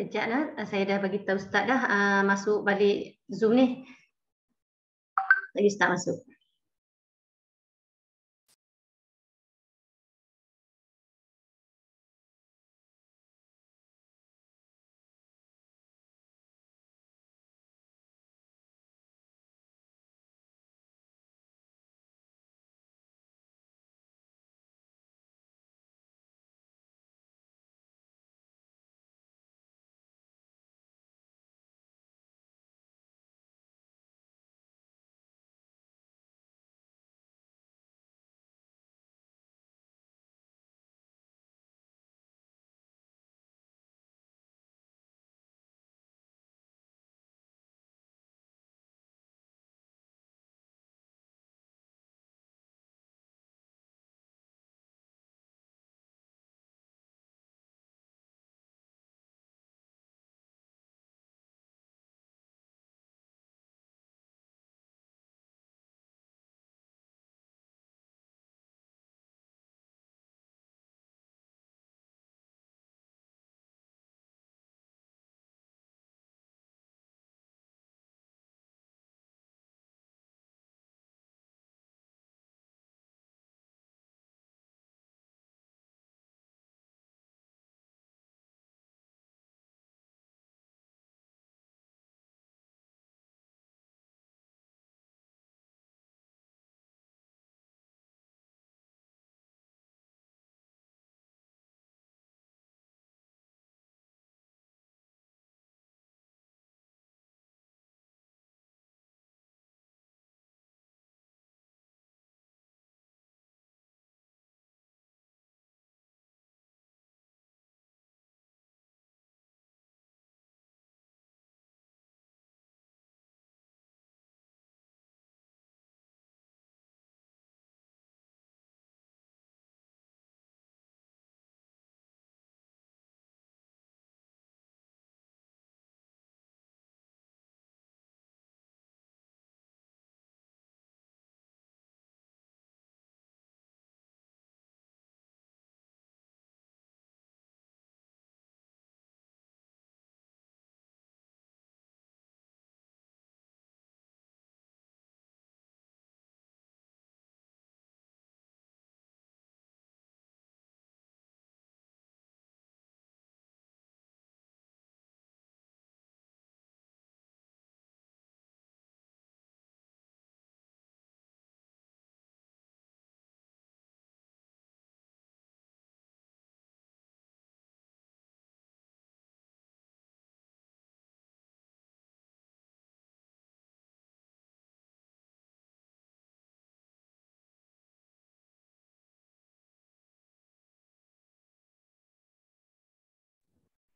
Sekejap lah, eh, saya dah bagi tahu Ustaz dah uh, masuk balik Zoom ni. Lagi Ustaz masuk.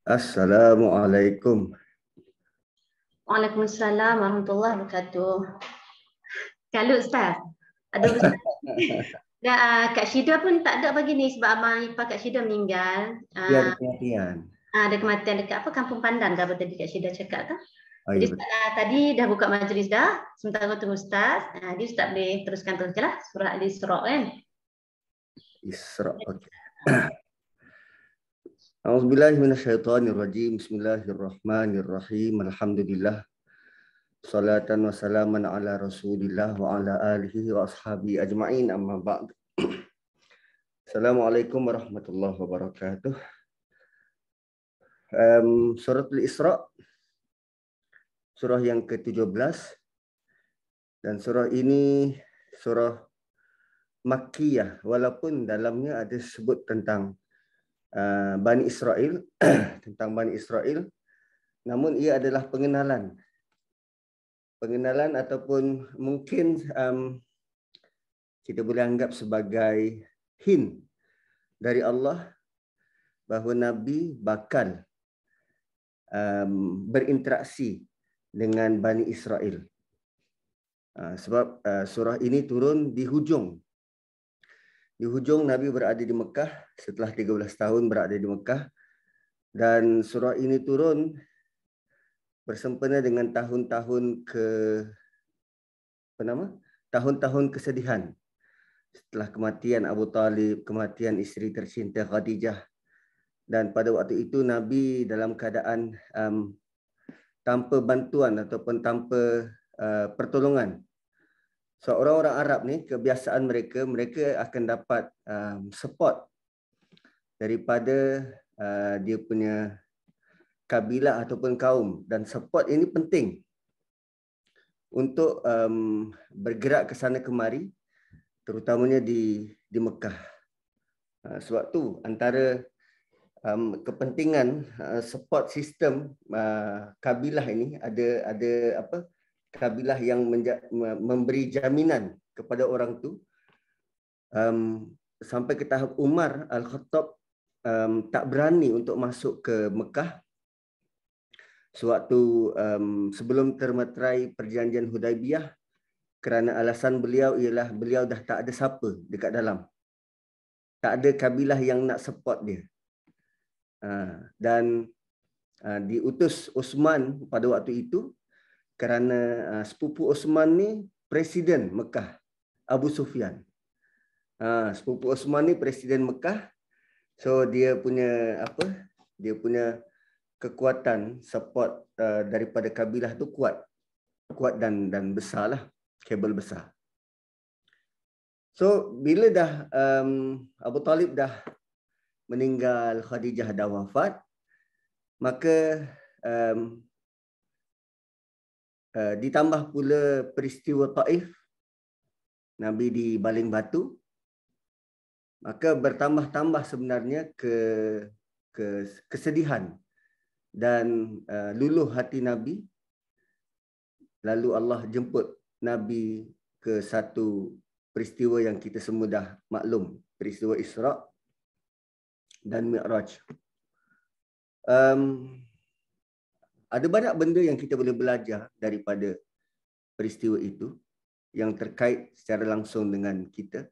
Assalamualaikum. Waalaikumsalam warahmatullahi wabarakatuh. Kalut Ustaz. Ada Ustaz. Dah ah, Kak Syida pun tak ada pagi ni sebab abang ipar Kak Syida meninggal. Ah, ya, ada kematian. Ah, ada kematian dekat apa kampung pandan dah betul tadi Kak Syida cakap tu. Ah, Jadi ya, Ustaz dah, tadi dah buka majlis dah. Sementara tunggu Ustaz. Ah, dia Ustaz boleh teruskan teruslah surah Al-Isra kan. Isra. Okey. أعوذ بالله من الشيطان الرجيم بسم الله الرحمن الرحيم الحمد لله صلاة وسلاما على رسول الله وعلى آله وأصحابه أجمعين أما بعد السلام عليكم ورحمة الله وبركاته um, سورة الإسراء سورة yang ke-17 dan سورة ini سورة Makkiyah walaupun dalamnya ada sebut tentang Uh, Bani Israel tentang Bani Israel. Namun ia adalah pengenalan. Pengenalan ataupun mungkin um, kita boleh anggap sebagai hin dari Allah bahawa Nabi bakal um, berinteraksi dengan Bani Israel. Uh, sebab uh, surah ini turun di hujung di hujung Nabi berada di Mekah setelah 13 tahun berada di Mekah dan surah ini turun bersempena dengan tahun-tahun ke apa nama? tahun-tahun kesedihan setelah kematian Abu Talib, kematian isteri tercinta Khadijah dan pada waktu itu Nabi dalam keadaan um, tanpa bantuan ataupun tanpa uh, pertolongan So orang-orang Arab ni kebiasaan mereka mereka akan dapat um, support daripada uh, dia punya kabilah ataupun kaum dan support ini penting untuk um, bergerak ke sana kemari terutamanya di di Mekah. Uh, sebab tu antara um, kepentingan uh, support sistem uh, kabilah ini ada ada apa uh, kabilah yang memberi jaminan kepada orang tu um, sampai ke tahap Umar Al-Khattab um, tak berani untuk masuk ke Mekah suatu um, sebelum termaterai perjanjian Hudaibiyah kerana alasan beliau ialah beliau dah tak ada siapa dekat dalam tak ada kabilah yang nak support dia ah, dan ah, diutus Osman pada waktu itu kerana uh, sepupu Osman ni presiden Mekah Abu Sufyan. uh, sepupu Osman ni presiden Mekah. So dia punya apa? Dia punya kekuatan support uh, daripada kabilah tu kuat. Kuat dan dan besarlah. Kabel besar. So bila dah um, Abu Talib dah meninggal Khadijah dah wafat maka um, Eh, ditambah pula peristiwa Taif Nabi di baling batu maka bertambah-tambah sebenarnya ke, ke kesedihan dan uh, luluh hati Nabi lalu Allah jemput Nabi ke satu peristiwa yang kita semua dah maklum peristiwa Isra dan Mi'raj um, ada banyak benda yang kita boleh belajar daripada peristiwa itu yang terkait secara langsung dengan kita.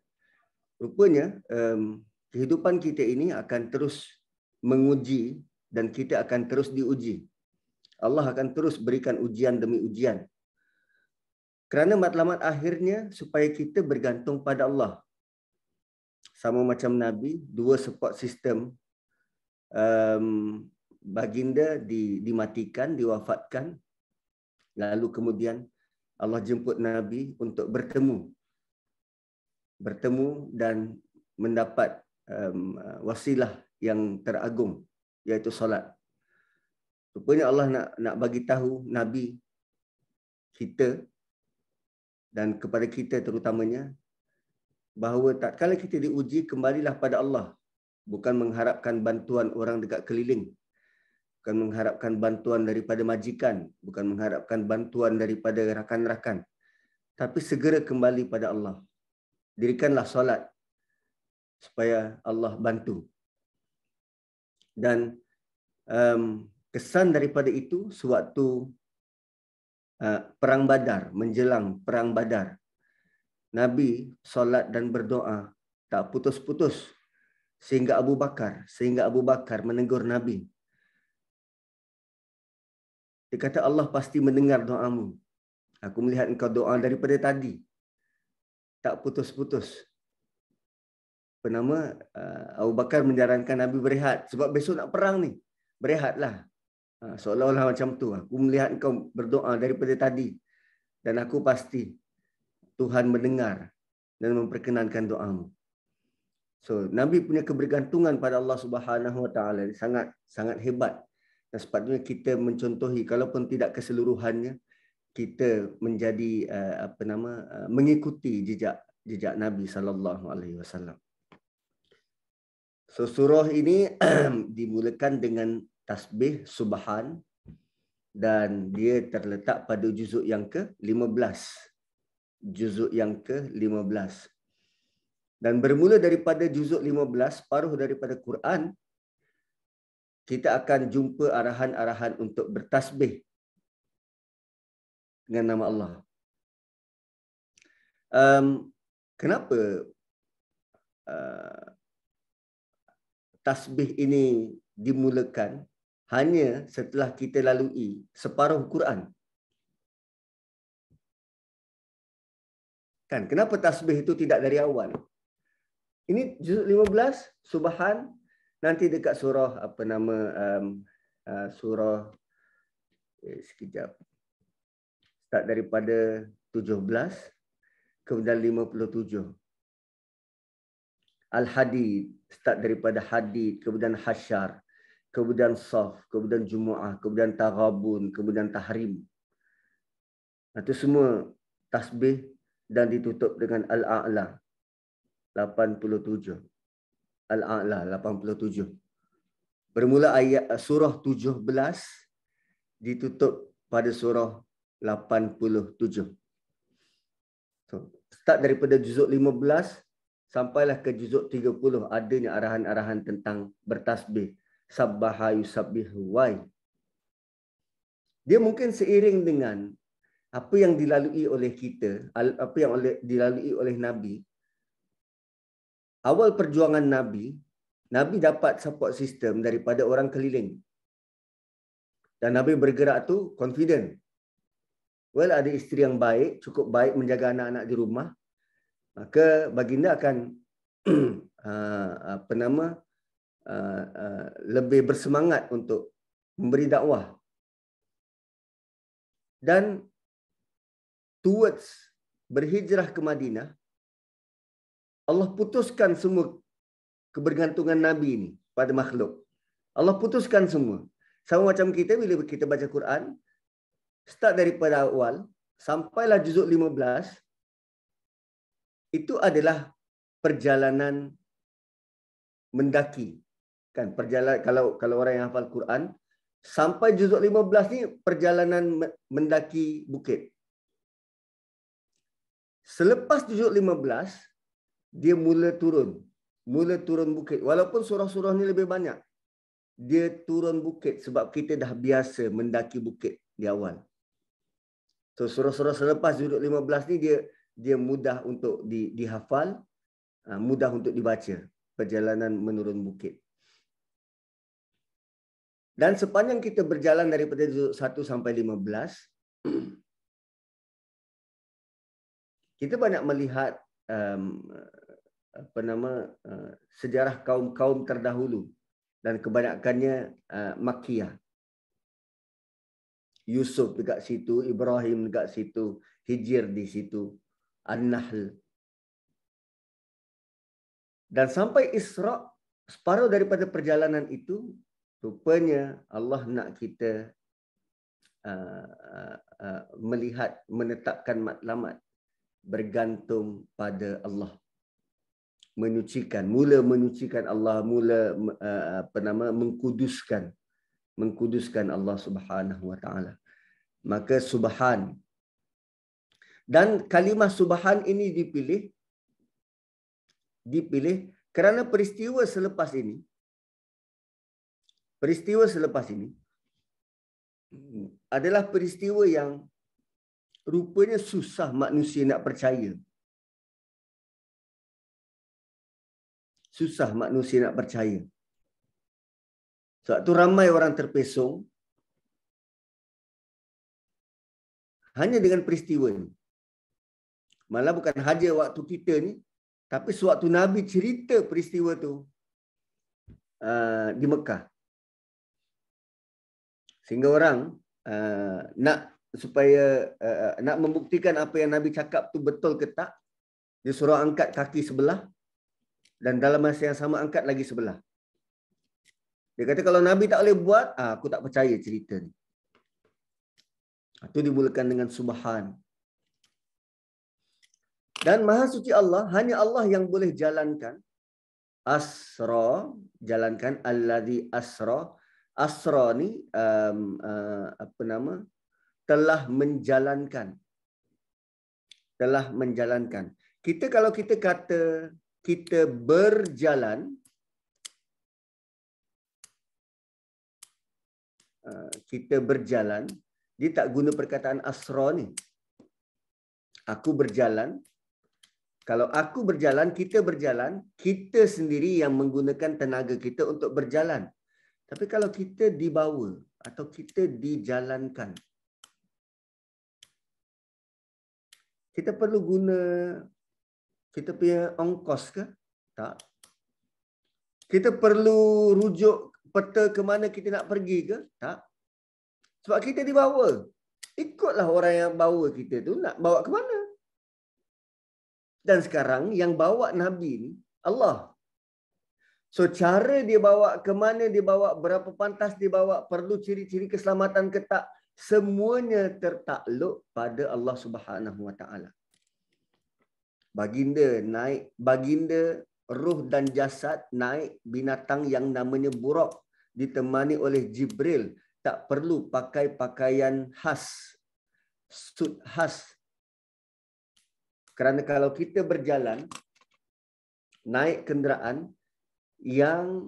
Rupanya um, kehidupan kita ini akan terus menguji dan kita akan terus diuji. Allah akan terus berikan ujian demi ujian. Kerana matlamat akhirnya supaya kita bergantung pada Allah. Sama macam Nabi, dua support sistem. um, baginda di, dimatikan, diwafatkan. Lalu kemudian Allah jemput Nabi untuk bertemu. Bertemu dan mendapat um, wasilah yang teragung iaitu solat. Rupanya Allah nak nak bagi tahu Nabi kita dan kepada kita terutamanya bahawa tak kala kita diuji kembalilah pada Allah bukan mengharapkan bantuan orang dekat keliling bukan mengharapkan bantuan daripada majikan, bukan mengharapkan bantuan daripada rakan-rakan. Tapi segera kembali pada Allah. Dirikanlah solat supaya Allah bantu. Dan um, kesan daripada itu sewaktu uh, perang badar, menjelang perang badar. Nabi solat dan berdoa tak putus-putus sehingga Abu Bakar, sehingga Abu Bakar menegur Nabi dia kata Allah pasti mendengar doamu. Aku melihat engkau doa daripada tadi. Tak putus-putus. Penama uh, Abu Bakar menyarankan Nabi berehat. Sebab besok nak perang ni. Berehatlah. Uh, seolah-olah macam tu. Aku melihat engkau berdoa daripada tadi. Dan aku pasti Tuhan mendengar dan memperkenankan doamu. So Nabi punya kebergantungan pada Allah Subhanahu Wa Taala sangat sangat hebat dan sepatutnya kita mencontohi kalaupun tidak keseluruhannya kita menjadi eh, apa nama eh, mengikuti jejak jejak Nabi sallallahu alaihi wasallam. So surah ini dimulakan dengan tasbih subhan dan dia terletak pada juzuk yang ke-15. Juzuk yang ke-15. Dan bermula daripada juzuk 15 paruh daripada Quran kita akan jumpa arahan-arahan untuk bertasbih dengan nama Allah. Um, kenapa uh, tasbih ini dimulakan hanya setelah kita lalui separuh Quran? Kan, kenapa tasbih itu tidak dari awal? Ini juz 15, Subhan, nanti dekat surah apa nama um, uh, surah eh, sekejap tak daripada 17 kemudian 57 al hadid start daripada hadid kemudian hasyar kemudian saf kemudian jumaah kemudian taghabun kemudian tahrim itu semua tasbih dan ditutup dengan al a'la Al-A'la 87. Bermula ayat eh, surah 17 ditutup pada surah 87. So, start daripada juzuk 15 sampailah ke juzuk 30 adanya arahan-arahan tentang bertasbih. Sabbaha yusabbihu wai. Dia mungkin seiring dengan apa yang dilalui oleh kita, apa yang dilalui oleh Nabi, awal perjuangan Nabi, Nabi dapat support system daripada orang keliling. Dan Nabi bergerak tu confident. Well, ada isteri yang baik, cukup baik menjaga anak-anak di rumah. Maka baginda akan ah, apa nama ah, ah, lebih bersemangat untuk memberi dakwah. Dan towards berhijrah ke Madinah, Allah putuskan semua kebergantungan Nabi ini pada makhluk. Allah putuskan semua. Sama macam kita bila kita baca Quran, start daripada awal, sampailah juzuk 15, itu adalah perjalanan mendaki. Kan perjalanan kalau kalau orang yang hafal Quran sampai juzuk 15 ni perjalanan mendaki bukit. Selepas juzuk dia mula turun. Mula turun bukit. Walaupun surah-surah ni lebih banyak. Dia turun bukit sebab kita dah biasa mendaki bukit di awal. So surah-surah selepas judul 15 ni dia dia mudah untuk di, dihafal, ah, mudah untuk dibaca. Perjalanan menurun bukit. Dan sepanjang kita berjalan daripada judul 1 sampai 15, kita banyak melihat um, apa nama eh, sejarah kaum-kaum terdahulu dan kebanyakannya eh, makia Yusuf dekat situ, Ibrahim dekat situ, Hijir di situ, An-Nahl. Dan sampai Isra, separuh daripada perjalanan itu, rupanya Allah nak kita uh, uh, melihat, menetapkan matlamat bergantung pada Allah menyucikan mula menyucikan Allah mula uh, apa nama mengkuduskan mengkuduskan Allah Subhanahu wa taala maka subhan dan kalimah subhan ini dipilih dipilih kerana peristiwa selepas ini peristiwa selepas ini adalah peristiwa yang rupanya susah manusia nak percaya susah manusia nak percaya. Sebab tu ramai orang terpesong hanya dengan peristiwa ni. Malah bukan hanya waktu kita ni, tapi sewaktu Nabi cerita peristiwa tu uh, di Mekah. Sehingga orang uh, nak supaya uh, nak membuktikan apa yang Nabi cakap tu betul ke tak, dia suruh angkat kaki sebelah dan dalam masa yang sama angkat lagi sebelah. Dia kata kalau Nabi tak boleh buat, ah, aku tak percaya cerita ni. Itu ah, dimulakan dengan subhan. Dan Maha Suci Allah, hanya Allah yang boleh jalankan. Asra, jalankan. Alladhi Asra. Asra ni, um, uh, apa nama? Telah menjalankan. Telah menjalankan. Kita kalau kita kata kita berjalan uh, kita berjalan dia tak guna perkataan asra ni aku berjalan kalau aku berjalan kita berjalan kita sendiri yang menggunakan tenaga kita untuk berjalan tapi kalau kita dibawa atau kita dijalankan kita perlu guna kita punya ongkos ke? Tak. Kita perlu rujuk peta ke mana kita nak pergi ke? Tak. Sebab kita dibawa. Ikutlah orang yang bawa kita tu nak bawa ke mana. Dan sekarang yang bawa Nabi ni Allah. So cara dia bawa ke mana dia bawa, berapa pantas dia bawa, perlu ciri-ciri keselamatan ke tak, semuanya tertakluk pada Allah Subhanahu Wa Taala baginda naik baginda ruh dan jasad naik binatang yang namanya buruk ditemani oleh jibril tak perlu pakai pakaian khas suit khas kerana kalau kita berjalan naik kenderaan yang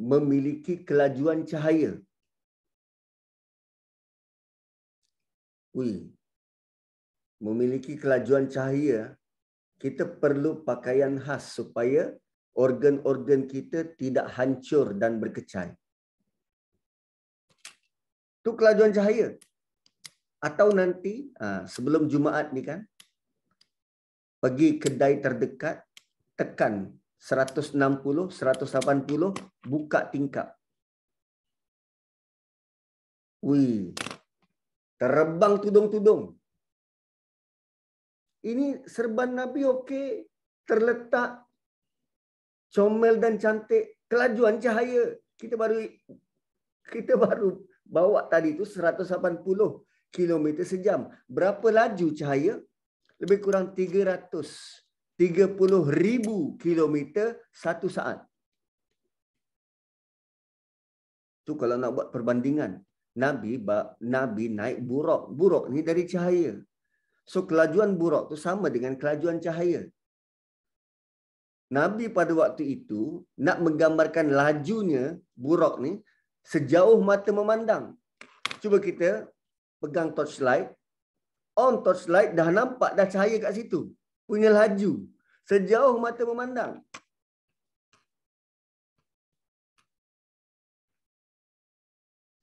memiliki kelajuan cahaya. Ui, memiliki kelajuan cahaya, kita perlu pakaian khas supaya organ-organ kita tidak hancur dan berkecai. Itu kelajuan cahaya. Atau nanti ha, sebelum Jumaat ni kan, pergi kedai terdekat, tekan 160, 180, buka tingkap. Wih, terbang tudung-tudung ini serban Nabi okey terletak comel dan cantik kelajuan cahaya kita baru kita baru bawa tadi tu 180 km sejam berapa laju cahaya lebih kurang 330 ribu kilometer satu saat. Tu kalau nak buat perbandingan, Nabi Nabi naik buruk. Buruk ni dari cahaya. So kelajuan buruk tu sama dengan kelajuan cahaya. Nabi pada waktu itu nak menggambarkan lajunya buruk ni sejauh mata memandang. Cuba kita pegang torchlight. On torchlight dah nampak dah cahaya kat situ. Punya laju. Sejauh mata memandang.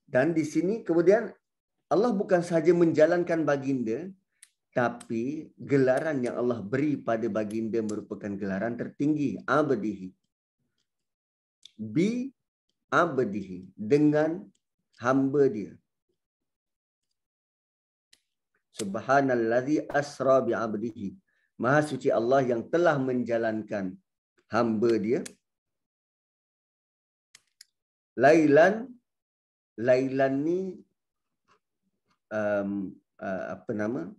Dan di sini kemudian Allah bukan sahaja menjalankan baginda tapi gelaran yang Allah beri pada baginda merupakan gelaran tertinggi abadihi bi abadihi dengan hamba dia subhanallazi asra bi abadihi maha suci Allah yang telah menjalankan hamba dia lailan lailan ni um, uh, apa nama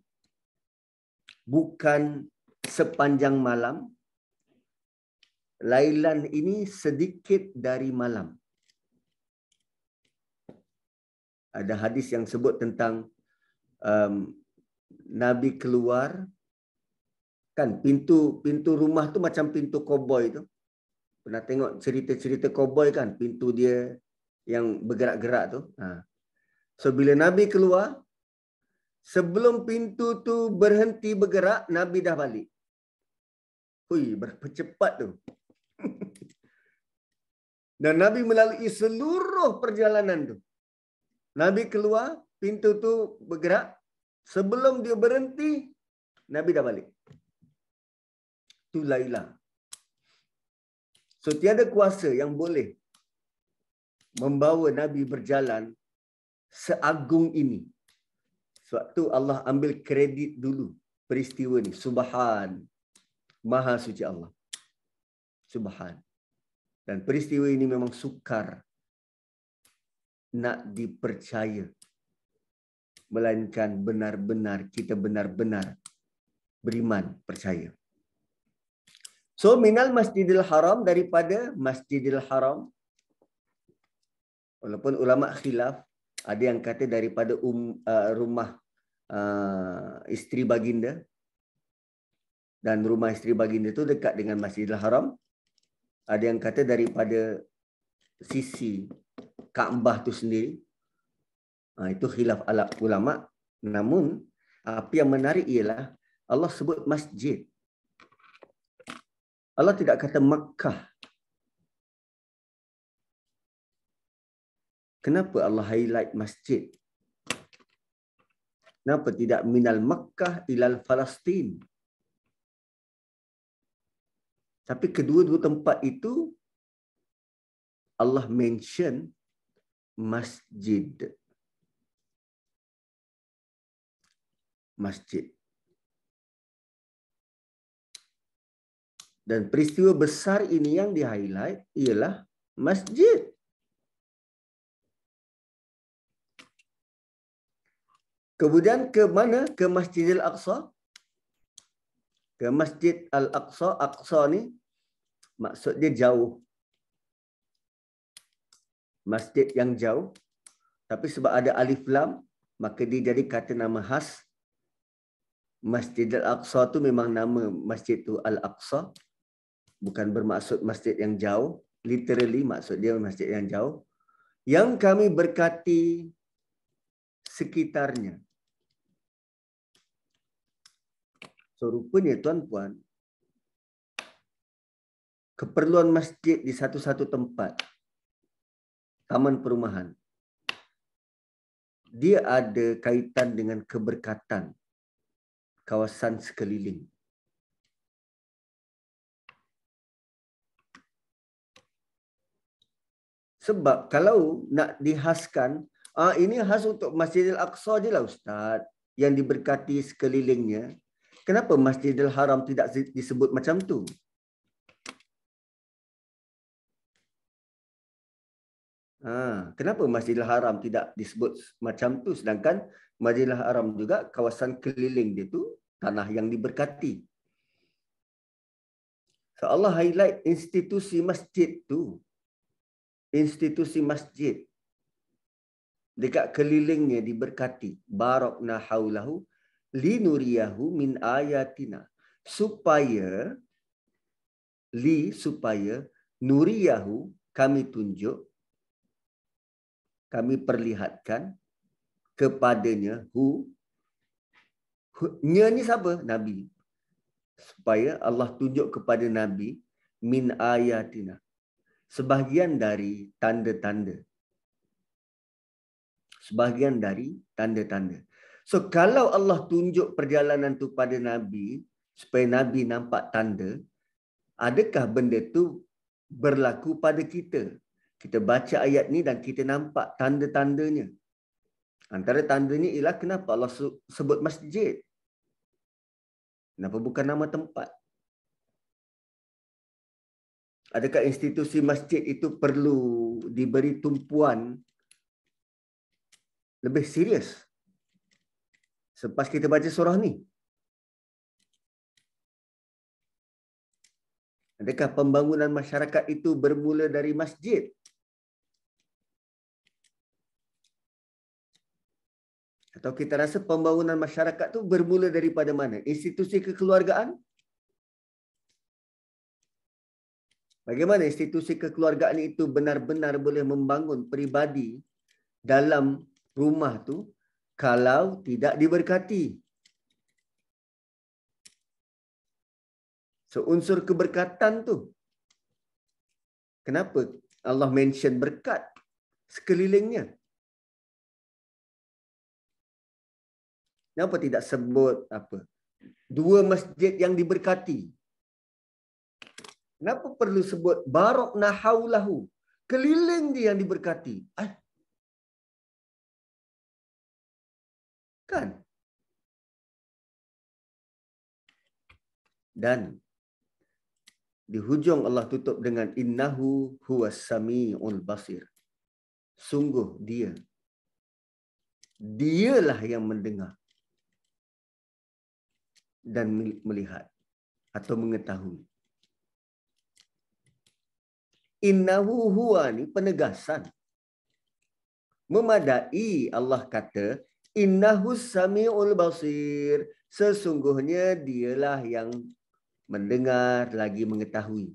bukan sepanjang malam. Lailan ini sedikit dari malam. Ada hadis yang sebut tentang um, Nabi keluar kan pintu pintu rumah tu macam pintu koboi tu. Pernah tengok cerita-cerita koboi kan pintu dia yang bergerak-gerak tu. Ha. So bila Nabi keluar, Sebelum pintu tu berhenti bergerak, Nabi dah balik. Hui, berapa cepat tu. Dan Nabi melalui seluruh perjalanan tu. Nabi keluar, pintu tu bergerak. Sebelum dia berhenti, Nabi dah balik. Tu Laila. So tiada kuasa yang boleh membawa Nabi berjalan seagung ini sebab tu Allah ambil kredit dulu peristiwa ni. Subhan. Maha suci Allah. Subhan. Dan peristiwa ini memang sukar nak dipercaya. Melainkan benar-benar, kita benar-benar beriman, percaya. So, minal masjidil haram daripada masjidil haram. Walaupun ulama khilaf, ada yang kata daripada um, uh, rumah uh, isteri baginda dan rumah isteri baginda itu dekat dengan Masjidil Haram ada yang kata daripada sisi Kaabah itu sendiri uh, itu khilaf ala ulama namun apa yang menarik ialah Allah sebut masjid Allah tidak kata Makkah kenapa Allah highlight masjid? Kenapa tidak minal Makkah ilal Palestin? Tapi kedua-dua tempat itu Allah mention masjid. Masjid. Dan peristiwa besar ini yang di-highlight ialah masjid. Kemudian ke mana? Ke Masjidil Aqsa. Ke Masjid Al-Aqsa. Aqsa ni maksud dia jauh. Masjid yang jauh. Tapi sebab ada alif lam, maka dia jadi kata nama khas. Masjid Al-Aqsa tu memang nama masjid tu Al-Aqsa. Bukan bermaksud masjid yang jauh. Literally maksud dia masjid yang jauh. Yang kami berkati sekitarnya. So rupanya tuan-puan, keperluan masjid di satu-satu tempat, taman perumahan, dia ada kaitan dengan keberkatan kawasan sekeliling. Sebab kalau nak dihaskan, ah, ini khas untuk Masjidil Aqsa je lah Ustaz yang diberkati sekelilingnya kenapa Masjidil Haram tidak disebut macam tu? Ha, kenapa Masjidil Haram tidak disebut macam tu sedangkan Masjidil Haram juga kawasan keliling dia tu tanah yang diberkati. So Allah highlight institusi masjid tu. Institusi masjid dekat kelilingnya diberkati. Barokna haulahu linuriyahu min ayatina supaya li supaya nuriyahu kami tunjuk kami perlihatkan kepadanya hu nya ni siapa nabi supaya Allah tunjuk kepada nabi min ayatina sebahagian dari tanda-tanda sebahagian dari tanda-tanda So kalau Allah tunjuk perjalanan tu pada Nabi supaya Nabi nampak tanda, adakah benda tu berlaku pada kita? Kita baca ayat ni dan kita nampak tanda-tandanya. Antara tandanya ialah kenapa Allah sebut masjid? Kenapa bukan nama tempat? Adakah institusi masjid itu perlu diberi tumpuan lebih serius selepas kita baca surah ni. Adakah pembangunan masyarakat itu bermula dari masjid? Atau kita rasa pembangunan masyarakat itu bermula daripada mana? Institusi kekeluargaan? Bagaimana institusi kekeluargaan itu benar-benar boleh membangun peribadi dalam rumah tu kalau tidak diberkati. So unsur keberkatan tu. Kenapa Allah mention berkat sekelilingnya? Kenapa tidak sebut apa? Dua masjid yang diberkati. Kenapa perlu sebut barokna haulahu? Keliling dia yang diberkati. Ah, Kan? Dan di hujung Allah tutup dengan innahu huwas samiul basir. Sungguh dia. Dialah yang mendengar dan melihat atau mengetahui. Innahu huwa ni penegasan. Memadai Allah kata innahu samiul basir sesungguhnya dialah yang mendengar lagi mengetahui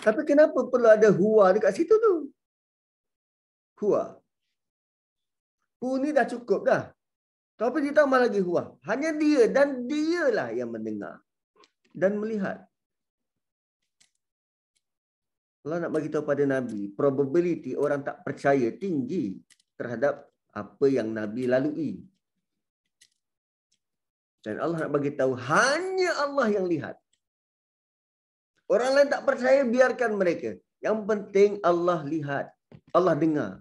tapi kenapa perlu ada huwa dekat situ tu huwa hu ni dah cukup dah tapi ditambah lagi huwa hanya dia dan dialah yang mendengar dan melihat Kalau nak bagi tahu pada Nabi, probability orang tak percaya tinggi terhadap apa yang Nabi lalui. Dan Allah nak bagi tahu hanya Allah yang lihat. Orang lain tak percaya biarkan mereka. Yang penting Allah lihat, Allah dengar.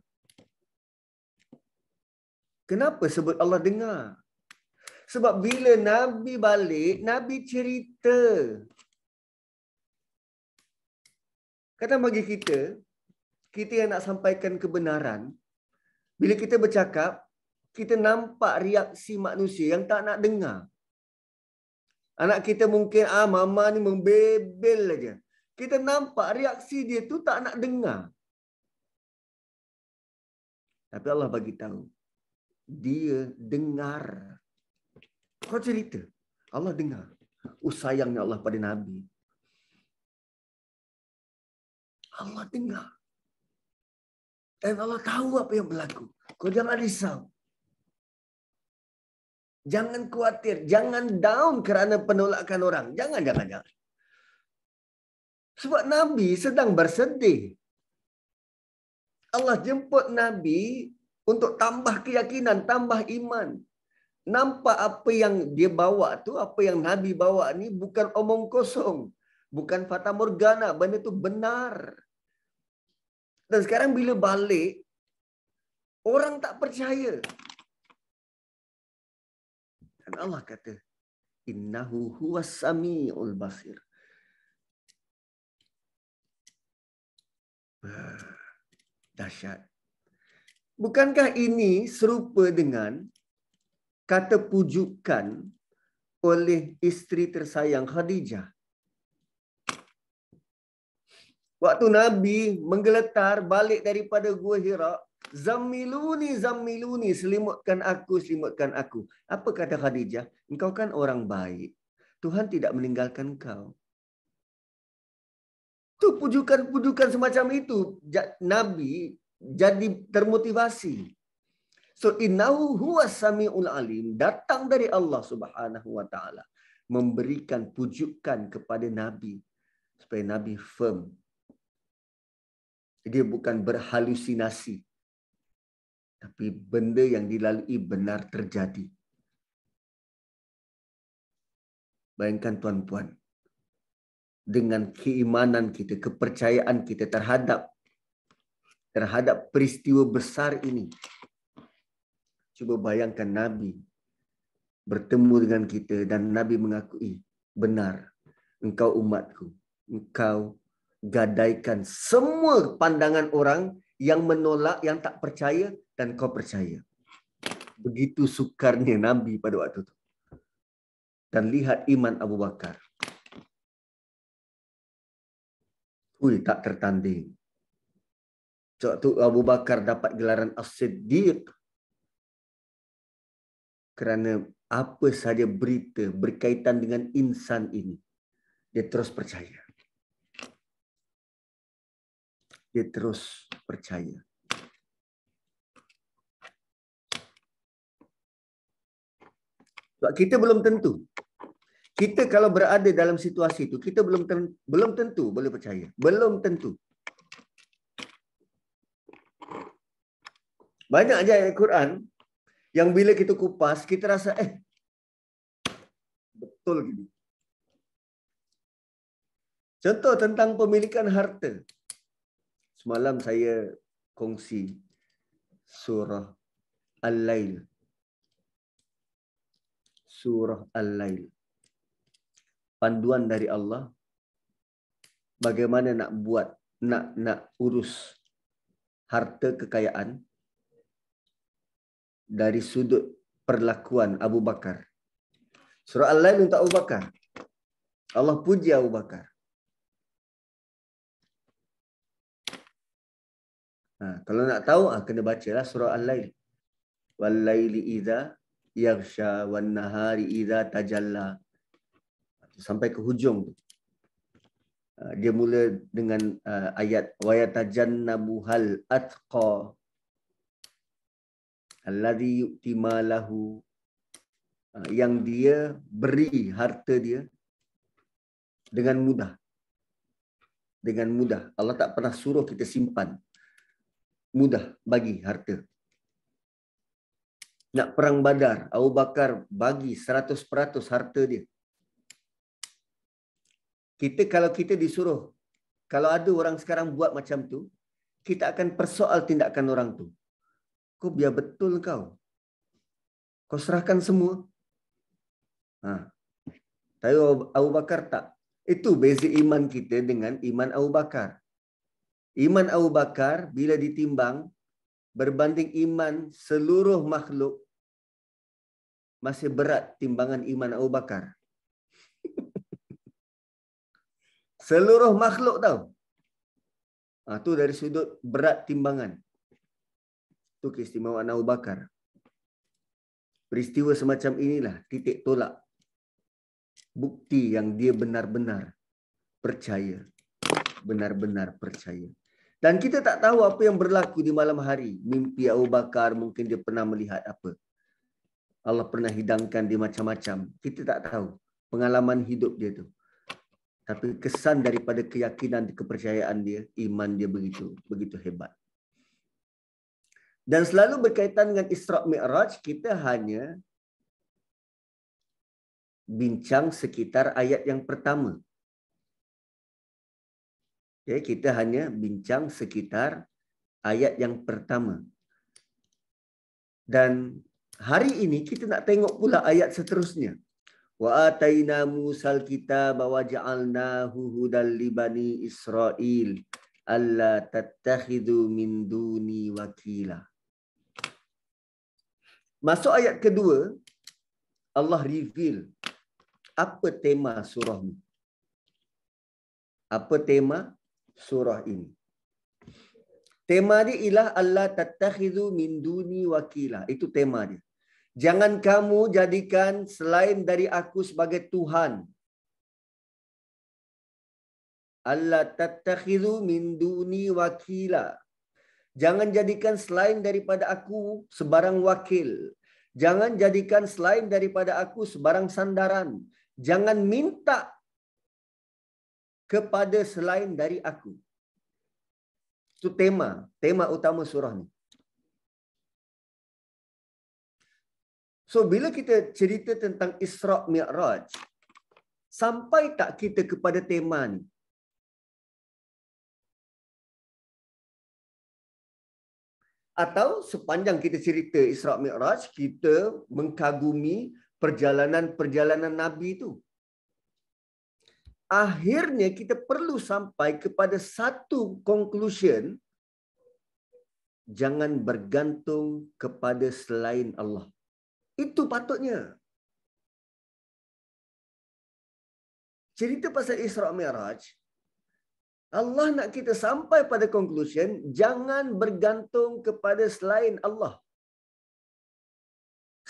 Kenapa sebut Allah dengar? Sebab bila Nabi balik, Nabi cerita. Kata bagi kita, kita yang nak sampaikan kebenaran, bila kita bercakap, kita nampak reaksi manusia yang tak nak dengar. Anak kita mungkin, ah mama ni membebel aja. Kita nampak reaksi dia tu tak nak dengar. Tapi Allah bagi tahu, dia dengar. Kau cerita, Allah dengar. Oh sayangnya Allah pada Nabi. Allah dengar. Dan Allah tahu apa yang berlaku. Kau jangan risau. Jangan khawatir. Jangan down kerana penolakan orang. Jangan, jangan, jangan. Sebab Nabi sedang bersedih. Allah jemput Nabi untuk tambah keyakinan, tambah iman. Nampak apa yang dia bawa tu, apa yang Nabi bawa ni bukan omong kosong. Bukan Fata Morgana, benda tu benar. Dan sekarang bila balik, orang tak percaya. Dan Allah kata, Innahu huwasami'ul basir. Dahsyat. Bukankah ini serupa dengan kata pujukan oleh isteri tersayang Khadijah Waktu Nabi menggeletar balik daripada Gua Hira, Zamiluni, Zamiluni, selimutkan aku, selimutkan aku. Apa kata Khadijah? Engkau kan orang baik. Tuhan tidak meninggalkan kau. Itu pujukan-pujukan semacam itu. Nabi jadi termotivasi. So innahu huwa sami'ul alim datang dari Allah Subhanahu wa taala memberikan pujukan kepada nabi supaya nabi firm dia bukan berhalusinasi. Tapi benda yang dilalui benar terjadi. Bayangkan tuan-puan, dengan keimanan kita, kepercayaan kita terhadap terhadap peristiwa besar ini. Cuba bayangkan Nabi bertemu dengan kita dan Nabi mengakui benar. Engkau umatku, engkau gadaikan semua pandangan orang yang menolak, yang tak percaya dan kau percaya. Begitu sukarnya Nabi pada waktu itu. Dan lihat iman Abu Bakar. Ui, tak tertanding. Waktu Abu Bakar dapat gelaran As-Siddiq. Kerana apa saja berita berkaitan dengan insan ini. Dia terus percaya dia terus percaya. kita belum tentu. Kita kalau berada dalam situasi itu, kita belum ten- belum tentu boleh percaya. Belum tentu. Banyak aja ayat Quran yang bila kita kupas, kita rasa eh betul gitu. Contoh tentang pemilikan harta. Semalam saya kongsi surah Al-Lail. Surah Al-Lail. Panduan dari Allah bagaimana nak buat, nak nak urus harta kekayaan dari sudut perlakuan Abu Bakar. Surah Al-Lail untuk Abu Bakar. Allah puji Abu Bakar. Ha, kalau nak tahu ha, kena bacalah surah al-lail. Wal laili idza yaghsha wan nahari idza tajalla. Sampai ke hujung tu. Ha, dia mula dengan uh, ayat wayatajannabuhal atqa alladhi yu'ti malahu ha, yang dia beri harta dia dengan mudah dengan mudah Allah tak pernah suruh kita simpan mudah bagi harta. Nak perang badar, Abu Bakar bagi 100% harta dia. Kita kalau kita disuruh, kalau ada orang sekarang buat macam tu, kita akan persoal tindakan orang tu. Kau biar betul kau. Kau serahkan semua. Ha. Tapi Abu Bakar tak. Itu beza iman kita dengan iman Abu Bakar. Iman Abu Bakar bila ditimbang berbanding iman seluruh makhluk masih berat timbangan iman Abu Bakar. seluruh makhluk tau. Ah tu dari sudut berat timbangan. Tu keistimewaan Abu Bakar. Peristiwa semacam inilah titik tolak bukti yang dia benar-benar percaya. Benar-benar percaya. Dan kita tak tahu apa yang berlaku di malam hari. Mimpi Abu Bakar mungkin dia pernah melihat apa. Allah pernah hidangkan dia macam-macam. Kita tak tahu pengalaman hidup dia tu. Tapi kesan daripada keyakinan, dan kepercayaan dia, iman dia begitu begitu hebat. Dan selalu berkaitan dengan Isra' Mi'raj, kita hanya bincang sekitar ayat yang pertama Okay, kita hanya bincang sekitar ayat yang pertama. Dan hari ini kita nak tengok pula ayat seterusnya. Wa atayna Musa al-kitab wa ja'alnahu hudan li bani Israil alla tattakhidhu min duni wakila. Masuk ayat kedua, Allah reveal apa tema surah ni. Apa tema surah ini. Tema dia ialah Allah tatakhidhu min duni wakila. Itu tema dia. Jangan kamu jadikan selain dari aku sebagai Tuhan. Allah tatakhidhu min duni wakila. Jangan jadikan selain daripada aku sebarang wakil. Jangan jadikan selain daripada aku sebarang sandaran. Jangan minta kepada selain dari aku. Itu tema, tema utama surah ni. So bila kita cerita tentang Isra Mi'raj, sampai tak kita kepada tema ni? Atau sepanjang kita cerita Isra Mi'raj, kita mengkagumi perjalanan-perjalanan Nabi itu akhirnya kita perlu sampai kepada satu conclusion jangan bergantung kepada selain Allah itu patutnya cerita pasal Isra Miraj Allah nak kita sampai pada conclusion jangan bergantung kepada selain Allah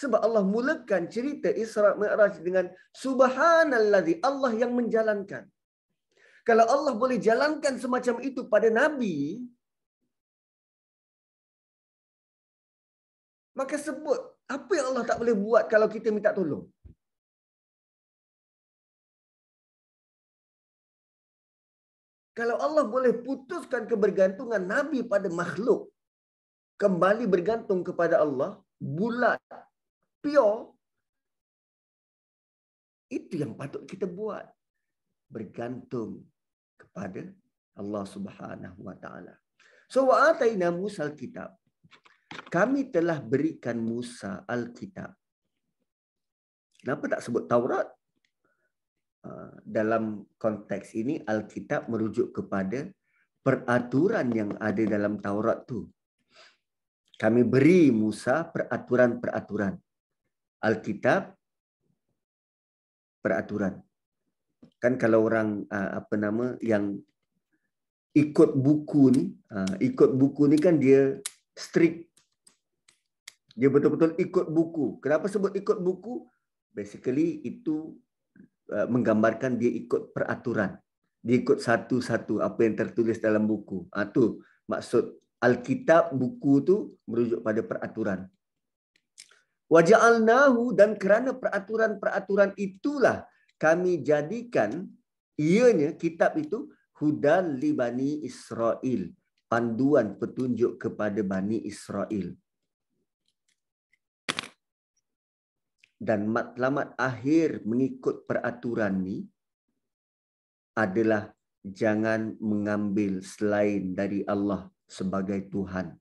sebab Allah mulakan cerita Isra Mi'raj dengan subhanallazi Allah yang menjalankan. Kalau Allah boleh jalankan semacam itu pada nabi maka sebut apa yang Allah tak boleh buat kalau kita minta tolong. Kalau Allah boleh putuskan kebergantungan nabi pada makhluk kembali bergantung kepada Allah bulat pure itu yang patut kita buat bergantung kepada Allah Subhanahu Wa Taala. So wa'atayna ataina Musa al-kitab. Kami telah berikan Musa al-kitab. Kenapa tak sebut Taurat? Ah, dalam konteks ini al-kitab merujuk kepada peraturan yang ada dalam Taurat tu. Kami beri Musa peraturan-peraturan. Alkitab peraturan. Kan kalau orang ah, apa nama yang ikut buku ni, ah, ikut buku ni kan dia strict. Dia betul-betul ikut buku. Kenapa sebut ikut buku? Basically itu ah, menggambarkan dia ikut peraturan. Dia ikut satu-satu apa yang tertulis dalam buku. Ah tu maksud Alkitab buku tu merujuk pada peraturan. Waja'alnahu dan kerana peraturan-peraturan itulah kami jadikan ianya kitab itu hudan li bani Israel. Panduan petunjuk kepada bani Israel. Dan matlamat akhir mengikut peraturan ni adalah jangan mengambil selain dari Allah sebagai Tuhan.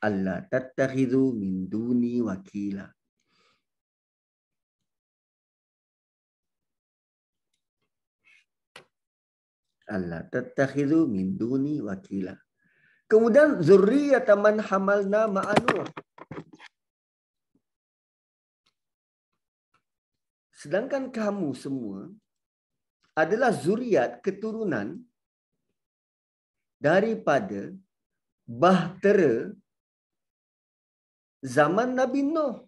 Allah tattakhidhu min duni wakila. Allah tattakhidhu min duni wakila. Kemudian zurriyat man hamalna ma'anu. Sedangkan kamu semua adalah zuriat keturunan daripada bahtera zaman Nabi Nuh.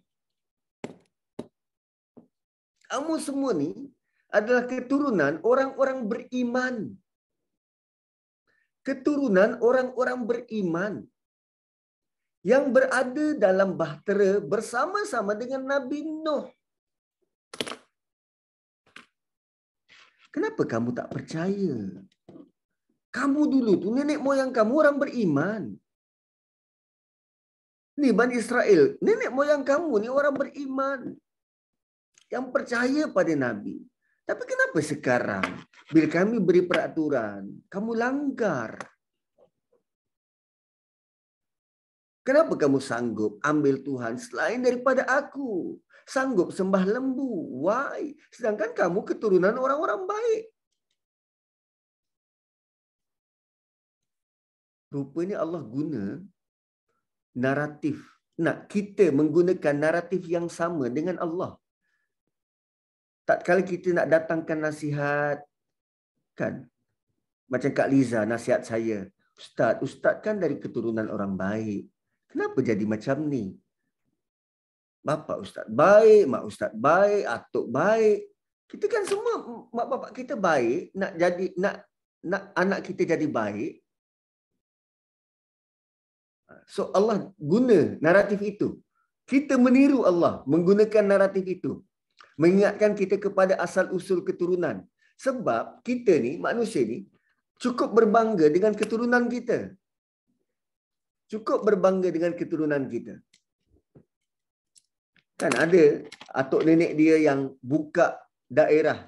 Kamu semua ni adalah keturunan orang-orang beriman. Keturunan orang-orang beriman yang berada dalam bahtera bersama-sama dengan Nabi Nuh. Kenapa kamu tak percaya? Kamu dulu tu nenek moyang kamu orang beriman. Ni Bani Israel, nenek moyang kamu ni orang beriman. Yang percaya pada Nabi. Tapi kenapa sekarang bila kami beri peraturan, kamu langgar? Kenapa kamu sanggup ambil Tuhan selain daripada aku? Sanggup sembah lembu. Why? Sedangkan kamu keturunan orang-orang baik. Rupanya Allah guna naratif nak kita menggunakan naratif yang sama dengan Allah tak kala kita nak datangkan nasihat kan macam Kak Liza nasihat saya ustaz ustaz kan dari keturunan orang baik kenapa jadi macam ni bapa ustaz baik mak ustaz baik atuk baik kita kan semua mak bapak kita baik nak jadi nak nak anak kita jadi baik So Allah guna naratif itu. Kita meniru Allah menggunakan naratif itu. Mengingatkan kita kepada asal-usul keturunan. Sebab kita ni, manusia ni, cukup berbangga dengan keturunan kita. Cukup berbangga dengan keturunan kita. Kan ada atuk nenek dia yang buka daerah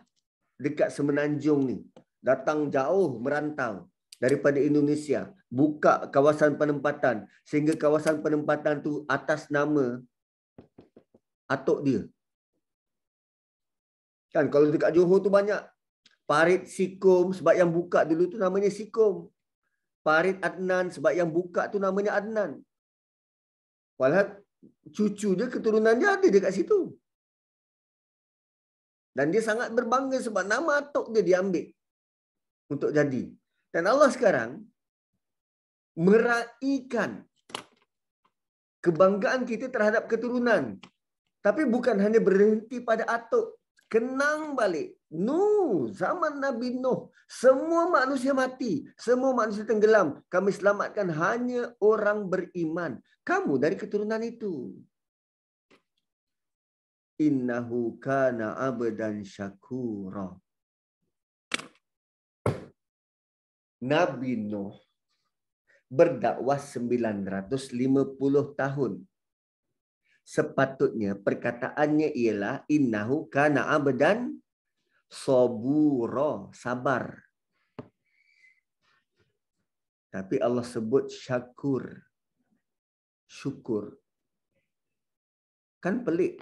dekat Semenanjung ni. Datang jauh merantau daripada Indonesia buka kawasan penempatan sehingga kawasan penempatan tu atas nama atuk dia. Kan kalau dekat Johor tu banyak Parit Sikum sebab yang buka dulu tu namanya Sikum. Parit Adnan sebab yang buka tu namanya Adnan. Walhal cucu dia keturunan dia ada dekat situ. Dan dia sangat berbangga sebab nama atuk dia diambil untuk jadi. Dan Allah sekarang meraikan kebanggaan kita terhadap keturunan. Tapi bukan hanya berhenti pada atuk. Kenang balik. No, zaman Nabi Nuh. Semua manusia mati. Semua manusia tenggelam. Kami selamatkan hanya orang beriman. Kamu dari keturunan itu. Innahu kana abdan syakura. Nabi Nuh berdakwah 950 tahun. Sepatutnya perkataannya ialah innahu kana abdan soburo sabar. Tapi Allah sebut syakur. Syukur. Kan pelik.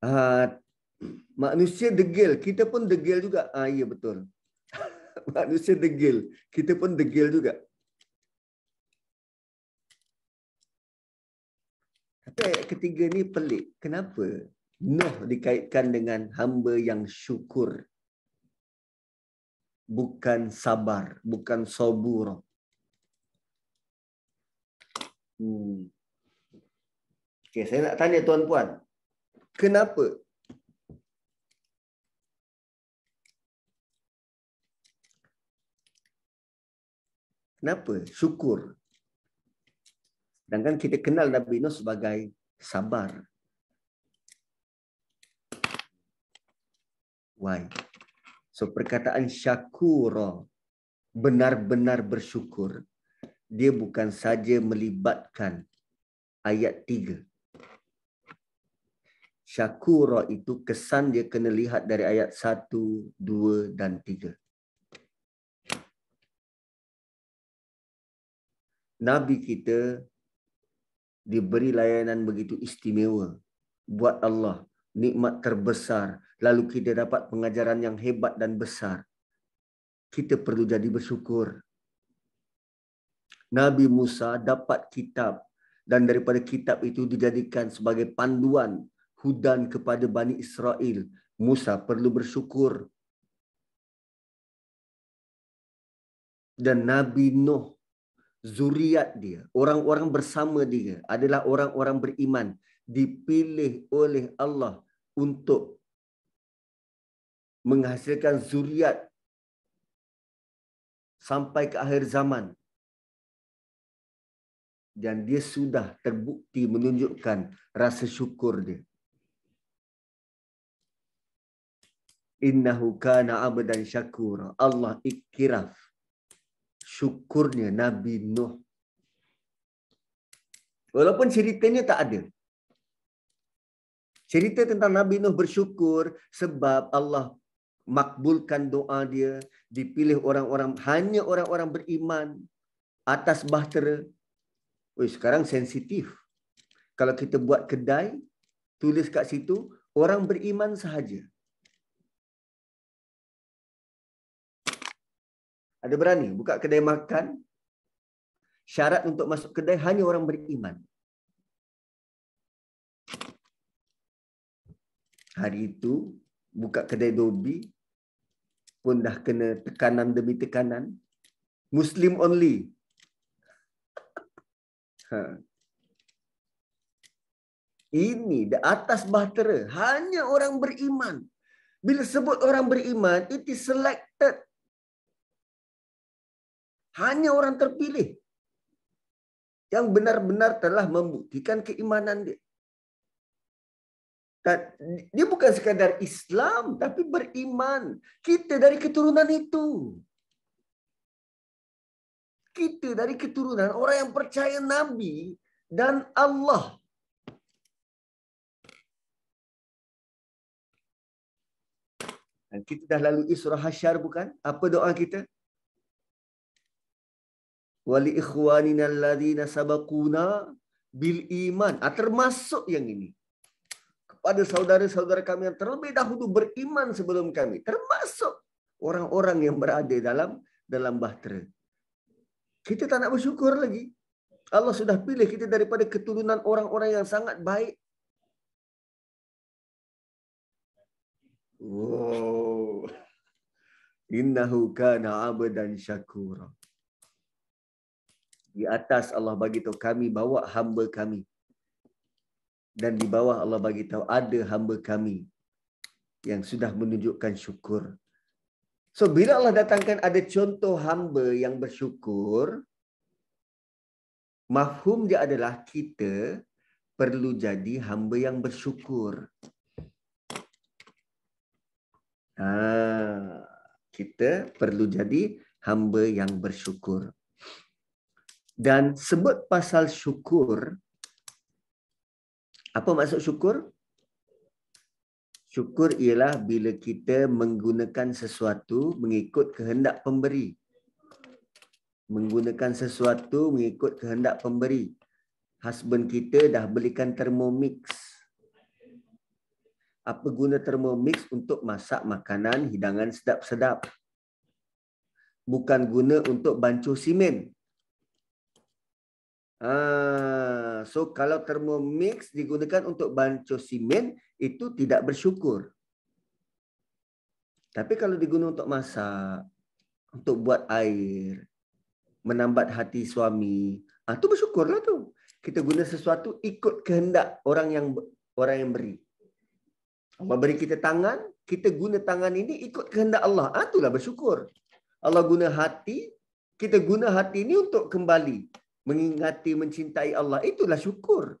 Uh, Manusia degil, kita pun degil juga. Ah ya betul. Manusia degil, kita pun degil juga. Tapi ayat ketiga ni pelik. Kenapa? Nuh dikaitkan dengan hamba yang syukur. Bukan sabar, bukan sabur. Hmm. Okay, saya nak tanya tuan-puan. Kenapa? Kenapa? Syukur. Sedangkan kita kenal Nabi Nuh sebagai sabar. Why? So perkataan syakura benar-benar bersyukur dia bukan saja melibatkan ayat tiga. Syakura itu kesan dia kena lihat dari ayat satu, dua dan tiga. Nabi kita diberi layanan begitu istimewa buat Allah nikmat terbesar lalu kita dapat pengajaran yang hebat dan besar kita perlu jadi bersyukur Nabi Musa dapat kitab dan daripada kitab itu dijadikan sebagai panduan hudan kepada Bani Israel Musa perlu bersyukur dan Nabi Nuh zuriat dia, orang-orang bersama dia adalah orang-orang beriman dipilih oleh Allah untuk menghasilkan zuriat sampai ke akhir zaman. Dan dia sudah terbukti menunjukkan rasa syukur dia. Innahu kana abdan syakura. Allah ikhtiraf syukurnya Nabi Nuh. Walaupun ceritanya tak ada. Cerita tentang Nabi Nuh bersyukur sebab Allah makbulkan doa dia, dipilih orang-orang hanya orang-orang beriman atas bahtera. Oi, sekarang sensitif. Kalau kita buat kedai, tulis kat situ orang beriman sahaja. Ada berani buka kedai makan? Syarat untuk masuk kedai hanya orang beriman. Hari itu buka kedai dobi pun dah kena tekanan demi tekanan. Muslim only. Ha. Ini di atas bahtera. Hanya orang beriman. Bila sebut orang beriman, itu selected hanya orang terpilih yang benar-benar telah membuktikan keimanan dia. Dan dia bukan sekadar Islam, tapi beriman. Kita dari keturunan itu. Kita dari keturunan orang yang percaya Nabi dan Allah. Dan kita dah lalui surah hasyar bukan? Apa doa kita? وَلِإِخْوَانِنَا الَّذِينَ bil iman. ah, Termasuk yang ini. Kepada saudara-saudara kami yang terlebih dahulu beriman sebelum kami. Termasuk orang-orang yang berada dalam dalam bahtera. Kita tak nak bersyukur lagi. Allah sudah pilih kita daripada keturunan orang-orang yang sangat baik. Wow. Innahu kana abdan syakura di atas Allah bagi tahu kami bawa hamba kami dan di bawah Allah bagi tahu ada hamba kami yang sudah menunjukkan syukur. So bila Allah datangkan ada contoh hamba yang bersyukur, mafhum dia adalah kita perlu jadi hamba yang bersyukur. Ah, kita perlu jadi hamba yang bersyukur. Dan sebut pasal syukur, apa maksud syukur? Syukur ialah bila kita menggunakan sesuatu mengikut kehendak pemberi. Menggunakan sesuatu mengikut kehendak pemberi. Husband kita dah belikan termomix. Apa guna termomix untuk masak makanan hidangan sedap-sedap? Bukan guna untuk bancuh simen. Ah, so kalau termomix digunakan untuk bancuh simen itu tidak bersyukur. Tapi kalau diguna untuk masak, untuk buat air, menambat hati suami, ah tu lah tu. Kita guna sesuatu ikut kehendak orang yang orang yang beri. Allah beri kita tangan, kita guna tangan ini ikut kehendak Allah. Ah itulah bersyukur. Allah guna hati, kita guna hati ini untuk kembali mengingati mencintai Allah itulah syukur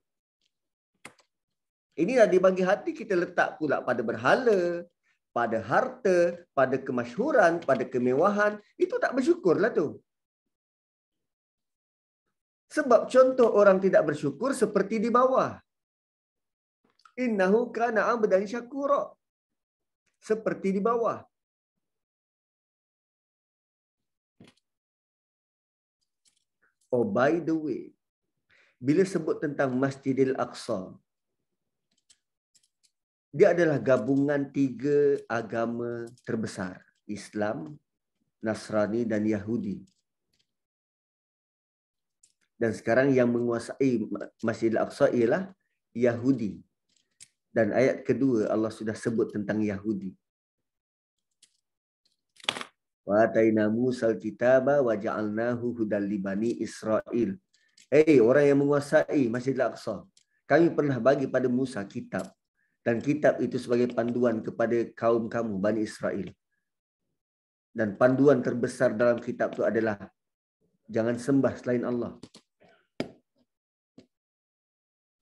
inilah di bagi hati kita letak pula pada berhala pada harta pada kemasyhuran pada kemewahan itu tak bersyukur lah tu sebab contoh orang tidak bersyukur seperti di bawah innahu kana abdan syakura seperti di bawah Oh by the way, bila sebut tentang Masjidil Aqsa, dia adalah gabungan tiga agama terbesar, Islam, Nasrani dan Yahudi. Dan sekarang yang menguasai Masjidil Aqsa ialah Yahudi. Dan ayat kedua Allah sudah sebut tentang Yahudi wa atayna Musa al-kitaba wa ja'alnahu hudal li bani Israil. Hei, orang yang menguasai masih laksa. Kami pernah bagi pada Musa kitab. Dan kitab itu sebagai panduan kepada kaum kamu, Bani Israel. Dan panduan terbesar dalam kitab itu adalah jangan sembah selain Allah.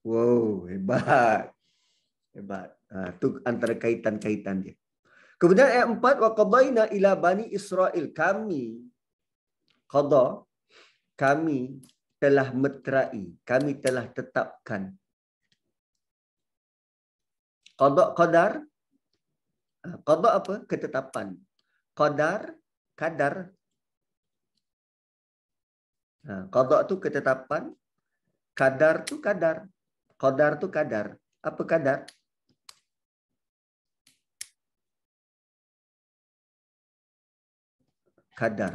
Wow, hebat. Hebat. Itu ha, antara kaitan-kaitan dia. Kemudian ayat empat, وَقَضَيْنَا ila bani Israel. Kami, qadha, kami telah metrai kami telah tetapkan. Qadha qadar, ah, qadha apa? Ketetapan. Qadar, kadar. Ah, qadha tu ketetapan, kadar tu kadar. Qadar tu kadar. Apa kadar? kadar.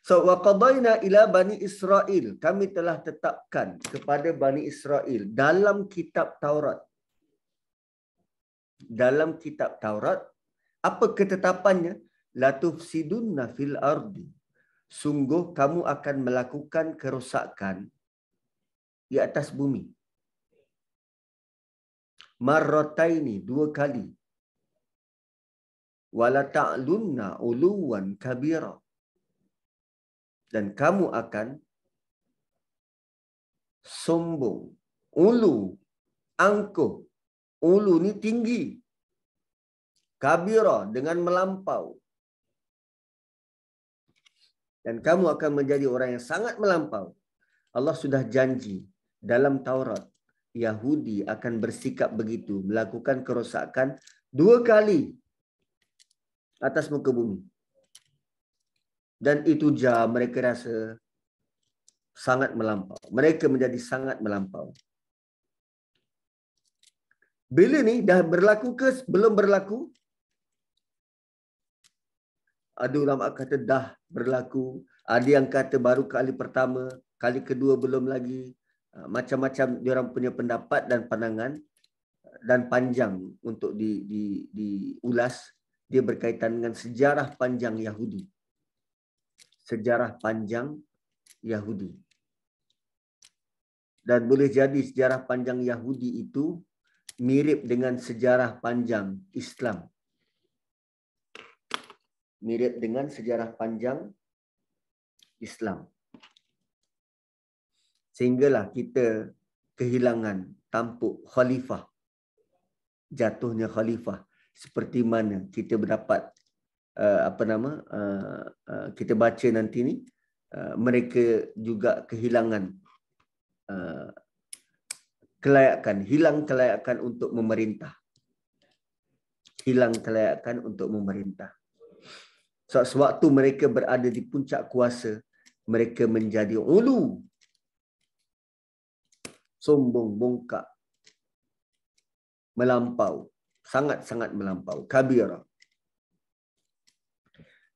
So wa qadayna ila bani Israel. Kami telah tetapkan kepada bani Israel dalam kitab Taurat. Dalam kitab Taurat, apa ketetapannya? Latuf Sidunna fil ardi. Sungguh kamu akan melakukan kerosakan di atas bumi. Marrataini, dua kali wala ta'lunna uluwan kabira dan kamu akan sombong ulu angku, ulu ni tinggi kabira dengan melampau dan kamu akan menjadi orang yang sangat melampau Allah sudah janji dalam Taurat Yahudi akan bersikap begitu melakukan kerosakan dua kali atas muka bumi. Dan itu jauh mereka rasa sangat melampau. Mereka menjadi sangat melampau. Bila ni dah berlaku ke belum berlaku? Ada ulama kata dah berlaku. Ada yang kata baru kali pertama, kali kedua belum lagi. Ah, macam-macam orang punya pendapat dan pandangan ah, dan panjang untuk diulas. Di, di, di ulas dia berkaitan dengan sejarah panjang Yahudi. Sejarah panjang Yahudi. Dan boleh jadi sejarah panjang Yahudi itu mirip dengan sejarah panjang Islam. Mirip dengan sejarah panjang Islam. Sehinggalah kita kehilangan tampuk khalifah. Jatuhnya khalifah seperti mana kita berdapat uh, apa nama uh, uh, kita baca nanti ni uh, mereka juga kehilangan uh, kelayakan hilang kelayakan untuk memerintah hilang kelayakan untuk memerintah so, sewaktu mereka berada di puncak kuasa mereka menjadi ulu sombong bongkak melampau sangat-sangat melampau kabira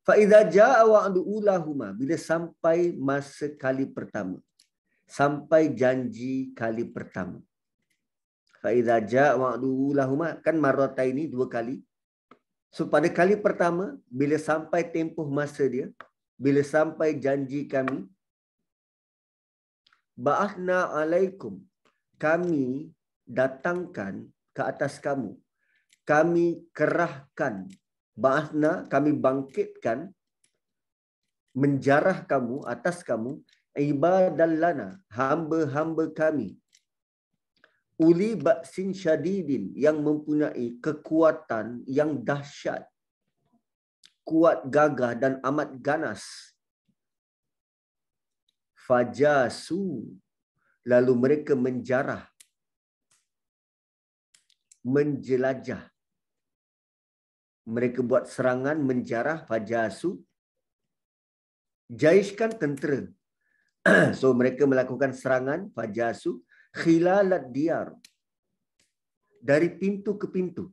fa idza jaa wa'du ulahuma bila sampai masa kali pertama sampai janji kali pertama fa idza jaa wa'du ulahuma kan marata ini dua kali so pada kali pertama bila sampai tempoh masa dia bila sampai janji kami ba'athna alaikum kami datangkan ke atas kamu kami kerahkan ba'athna kami bangkitkan menjarah kamu atas kamu ibadal lana hamba-hamba kami uli ba'sin syadidin yang mempunyai kekuatan yang dahsyat kuat gagah dan amat ganas fajasu lalu mereka menjarah menjelajah mereka buat serangan menjarah Fajasu jaiskan tentera so mereka melakukan serangan Fajasu khilalat diyar dari pintu ke pintu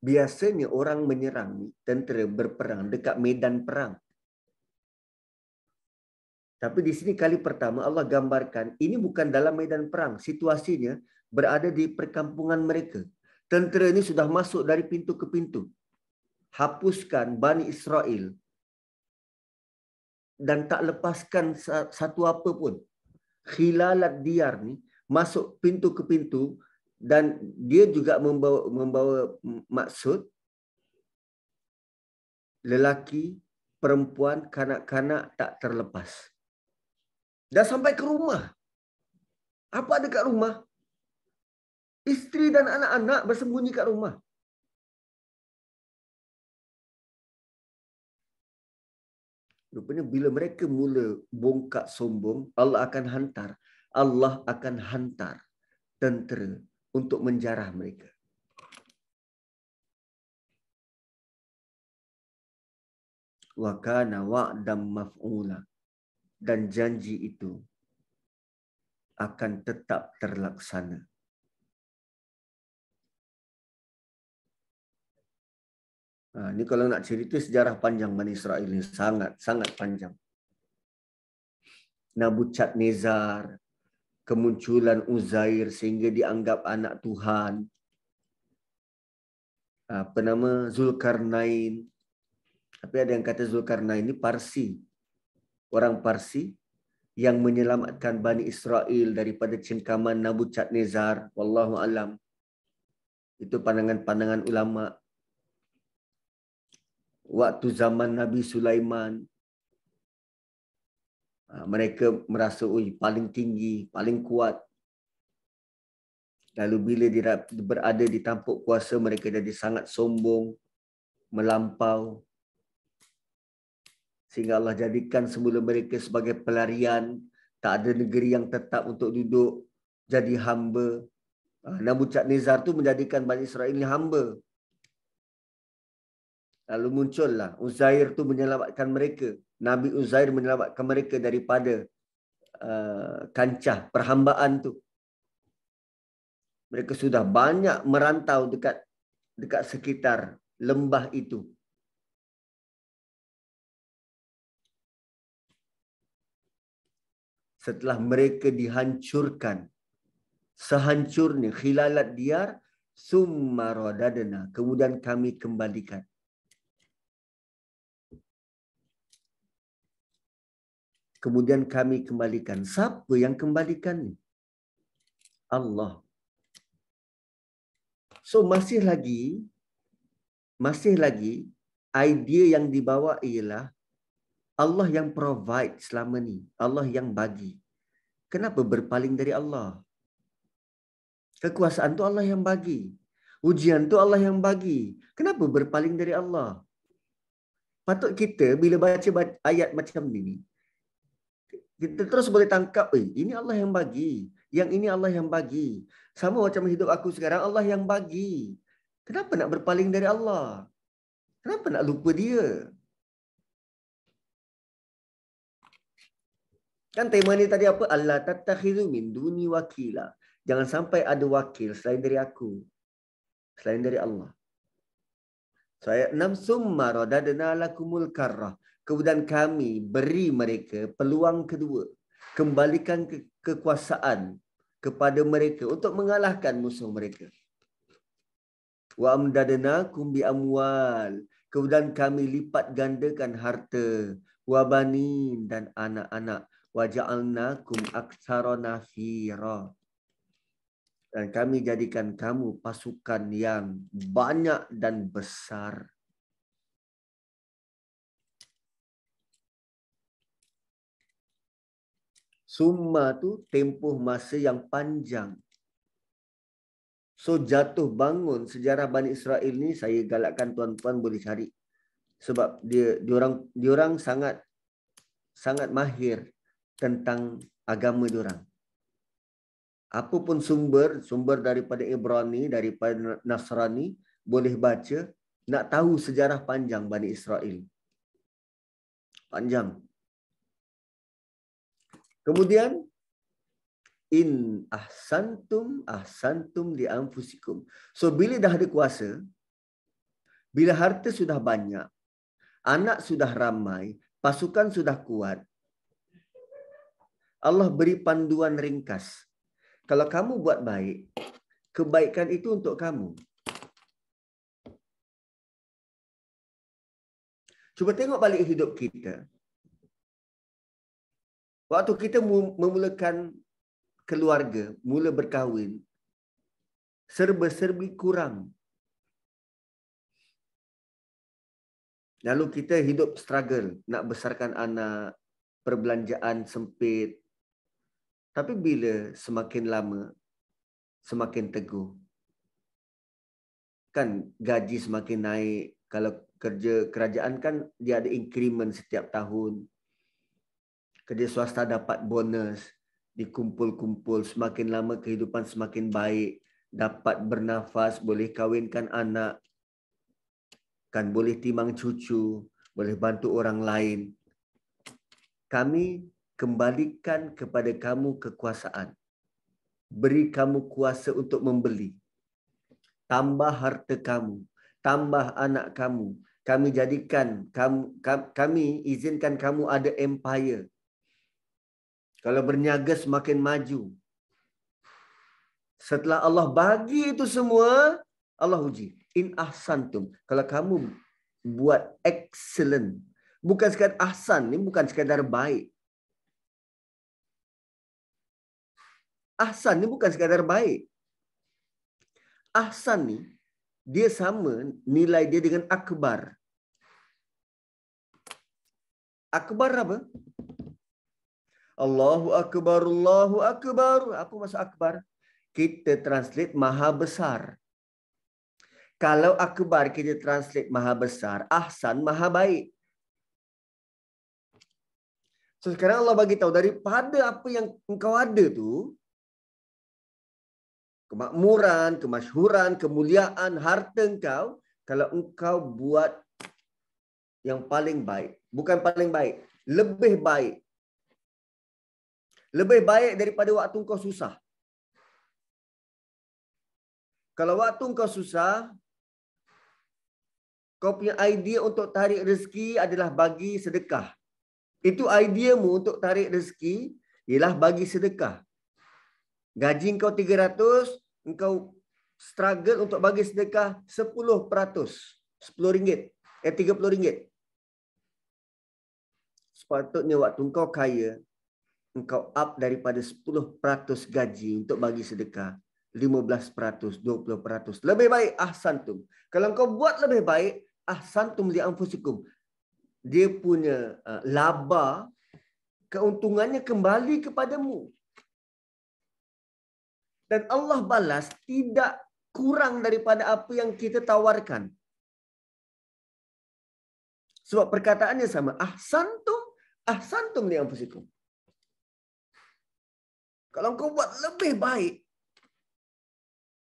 biasanya orang menyerang tentera berperang dekat medan perang tapi di sini kali pertama Allah gambarkan ini bukan dalam medan perang situasinya berada di perkampungan mereka. Tentera ini sudah masuk dari pintu ke pintu. Hapuskan Bani Israel dan tak lepaskan satu apa pun. Khilalat diar ni masuk pintu ke pintu dan dia juga membawa, membawa maksud lelaki, perempuan, kanak-kanak tak terlepas. Dah sampai ke rumah. Apa ada kat rumah? Isteri dan anak-anak bersembunyi kat rumah. Rupanya bila mereka mula bongkak sombong, Allah akan hantar. Allah akan hantar tentera untuk menjarah mereka. Wa kana wa'dam maf'ula. Dan janji itu akan tetap terlaksana. Ha, ini kalau nak cerita sejarah panjang Bani Israel ini sangat-sangat panjang. Nabucadnezar, kemunculan Uzair sehingga dianggap anak Tuhan. Apa nama Zulkarnain. Tapi ada yang kata Zulkarnain ini Parsi. Orang Parsi yang menyelamatkan Bani Israel daripada cengkaman Nabucadnezar. Wallahu alam. Itu pandangan-pandangan ulama' waktu zaman Nabi Sulaiman ah, mereka merasa oi paling tinggi paling kuat lalu bila dia berada di tampuk kuasa mereka jadi sangat sombong melampau sehingga Allah jadikan semula mereka sebagai pelarian tak ada negeri yang tetap untuk duduk jadi hamba ah, Nabucat Nizar tu menjadikan Bani Israel ini hamba lalu muncullah Uzair tu menyelamatkan mereka Nabi Uzair menyelamatkan mereka daripada uh, kancah perhambaan tu mereka sudah banyak merantau dekat dekat sekitar lembah itu setelah mereka dihancurkan sehancurnya khilalat diar summaradadna kemudian kami kembalikan kemudian kami kembalikan. Siapa yang kembalikan? Allah. So masih lagi masih lagi idea yang dibawa ialah Allah yang provide selama ni, Allah yang bagi. Kenapa berpaling dari Allah? Kekuasaan tu Allah yang bagi. Ujian tu Allah yang bagi. Kenapa berpaling dari Allah? Patut kita bila baca ayat macam ni, kita terus boleh tangkap, eh, ini Allah yang bagi. Yang ini Allah yang bagi. Sama macam hidup aku sekarang, Allah yang bagi. Kenapa nak berpaling dari Allah? Kenapa nak lupa dia? Kan tema ni tadi apa? Allah tatakhidu min duni wakila. Jangan sampai ada wakil selain dari aku. Selain dari Allah. So ayat 6. Summa radadna lakumul karrah kemudian kami beri mereka peluang kedua kembalikan ke- kekuasaan kepada mereka untuk mengalahkan musuh mereka wa amdadna kum bi amwal kemudian kami lipat gandakan harta wa banin dan anak-anak wa ja'alna kum aksarona nafira dan kami jadikan kamu pasukan yang banyak dan besar Summa tu tempoh masa yang panjang. So jatuh bangun sejarah Bani Israel ni saya galakkan tuan-tuan boleh cari. Sebab dia diorang diorang sangat sangat mahir tentang agama diorang. Apa pun sumber, sumber daripada Ibrani, daripada Nasrani, boleh baca, nak tahu sejarah panjang Bani Israel. Panjang. Kemudian in ahsantum ahsantum di anfusikum. So bila dah ada kuasa, bila harta sudah banyak, anak sudah ramai, pasukan sudah kuat, Allah beri panduan ringkas. Kalau kamu buat baik, kebaikan itu untuk kamu. Cuba tengok balik hidup kita. Waktu kita memulakan keluarga, mula berkahwin, serba-serbi kurang. Lalu kita hidup struggle nak besarkan anak, perbelanjaan sempit. Tapi bila semakin lama, semakin teguh. Kan gaji semakin naik. Kalau kerja kerajaan kan dia ada increment setiap tahun kerja swasta dapat bonus, dikumpul-kumpul, semakin lama kehidupan semakin baik, dapat bernafas, boleh kawinkan anak, kan boleh timang cucu, boleh bantu orang lain. Kami kembalikan kepada kamu kekuasaan. Beri kamu kuasa untuk membeli. Tambah harta kamu, tambah anak kamu. Kami jadikan kami izinkan kamu ada empire kalau berniaga semakin maju. Setelah Allah bagi itu semua, Allah uji. In ahsantum. Kalau kamu buat excellent. Bukan sekadar ahsan. Ini bukan sekadar baik. Ahsan ini bukan sekadar baik. Ahsan ni dia sama nilai dia dengan akbar. Akbar apa? Allahu akbar, Allahu akbar. Apa maksud akbar? Kita translate maha besar. Kalau akbar kita translate maha besar, ahsan maha baik. So sekarang Allah bagi tahu daripada apa yang engkau ada tu kemakmuran, kemasyhuran, kemuliaan, harta engkau kalau engkau buat yang paling baik, bukan paling baik, lebih baik lebih baik daripada waktu kau susah. Kalau waktu kau susah, kau punya idea untuk tarik rezeki adalah bagi sedekah. Itu idea mu untuk tarik rezeki ialah bagi sedekah. Gaji kau 300, engkau struggle untuk bagi sedekah 10%. RM10. Eh, RM30. Sepatutnya waktu kau kaya, engkau up daripada 10% gaji untuk bagi sedekah. 15%, 20%. Lebih baik, ahsantum. Kalau engkau buat lebih baik, ahsantum li'anfusikum. Dia punya uh, laba, keuntungannya kembali kepadamu. Dan Allah balas tidak kurang daripada apa yang kita tawarkan. Sebab perkataannya sama. Ahsantum, ahsantum li'anfusikum. Kalau kau buat lebih baik,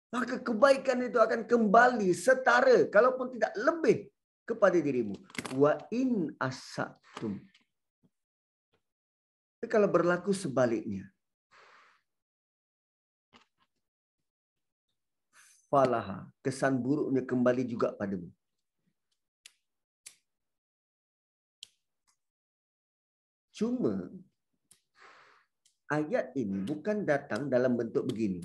maka kebaikan itu akan kembali setara, kalaupun tidak lebih kepada dirimu. Wa in asatum. Tapi kalau berlaku sebaliknya, falaha kesan buruknya kembali juga padamu. Cuma ayat ini bukan datang dalam bentuk begini.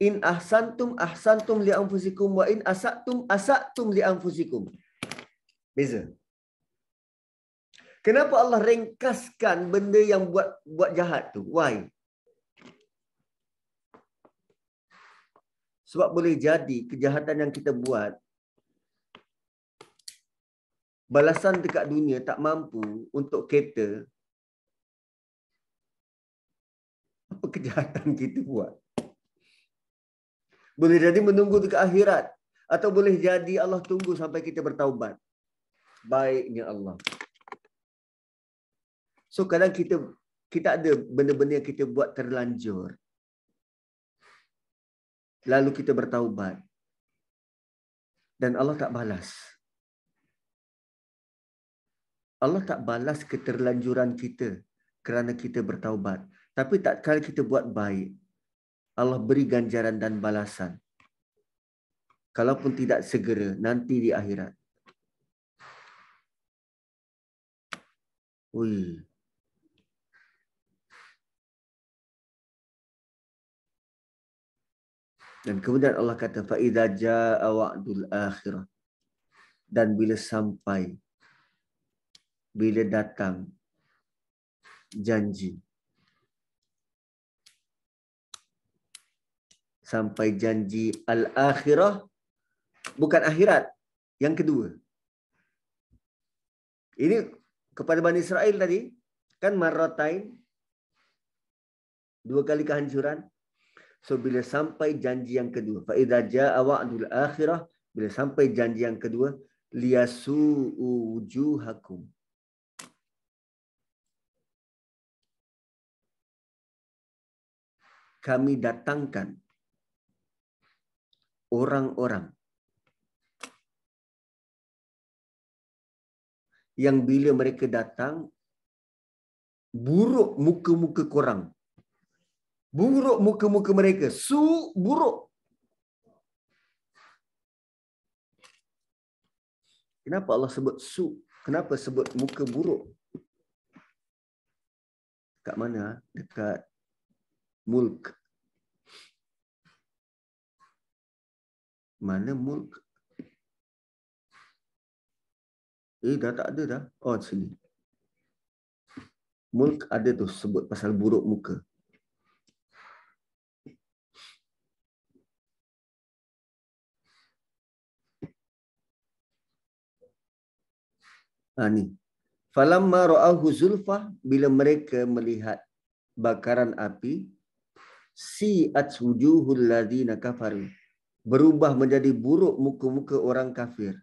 In ahsantum ahsantum li anfusikum wa in asatum asatum li anfusikum. Beza. Kenapa Allah ringkaskan benda yang buat buat jahat tu? Why? Sebab boleh jadi kejahatan yang kita buat balasan dekat dunia tak mampu untuk kita apa kejahatan kita buat. Boleh jadi menunggu ke akhirat. Atau boleh jadi Allah tunggu sampai kita bertaubat. Baiknya Allah. So kadang kita kita ada benda-benda yang kita buat terlanjur. Lalu kita bertaubat. Dan Allah tak balas. Allah tak balas keterlanjuran kita kerana kita bertaubat. Tapi tak kali kita buat baik, Allah beri ganjaran dan balasan. Kalaupun tidak segera, nanti di akhirat. Ui. Dan kemudian Allah kata, فَإِذَا جَاءَ وَعْدُ akhirah Dan bila sampai, bila datang, janji. sampai janji al-akhirah bukan akhirat yang kedua ini kepada Bani Israel tadi kan marotain dua kali kehancuran so bila sampai janji yang kedua fa idza jaa wa'dul akhirah bila sampai janji yang kedua liyasu wujuhakum kami datangkan orang-orang yang bila mereka datang buruk muka-muka korang buruk muka-muka mereka su buruk kenapa Allah sebut su kenapa sebut muka buruk dekat mana dekat mulk Mana mulk? Eh, dah tak ada dah. Oh, sini. Mulk ada tu sebut pasal buruk muka. Ha, ni. Falamma ra'ahu zulfa bila mereka melihat bakaran api si'at wujuhul ladina kafaru berubah menjadi buruk muka-muka orang kafir.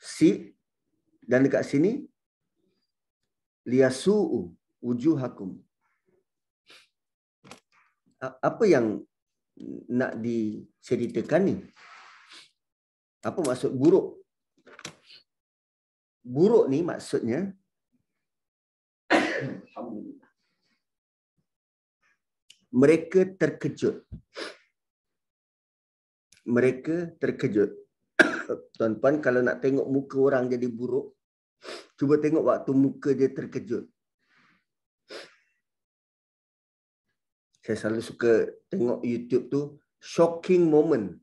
Si dan dekat sini liyasu'u wujuhakum. Apa yang nak diceritakan ni? Apa maksud buruk? Buruk ni maksudnya mereka terkejut mereka terkejut. Tuan-tuan, kalau nak tengok muka orang jadi buruk, cuba tengok waktu muka dia terkejut. Saya selalu suka tengok YouTube tu, shocking moment.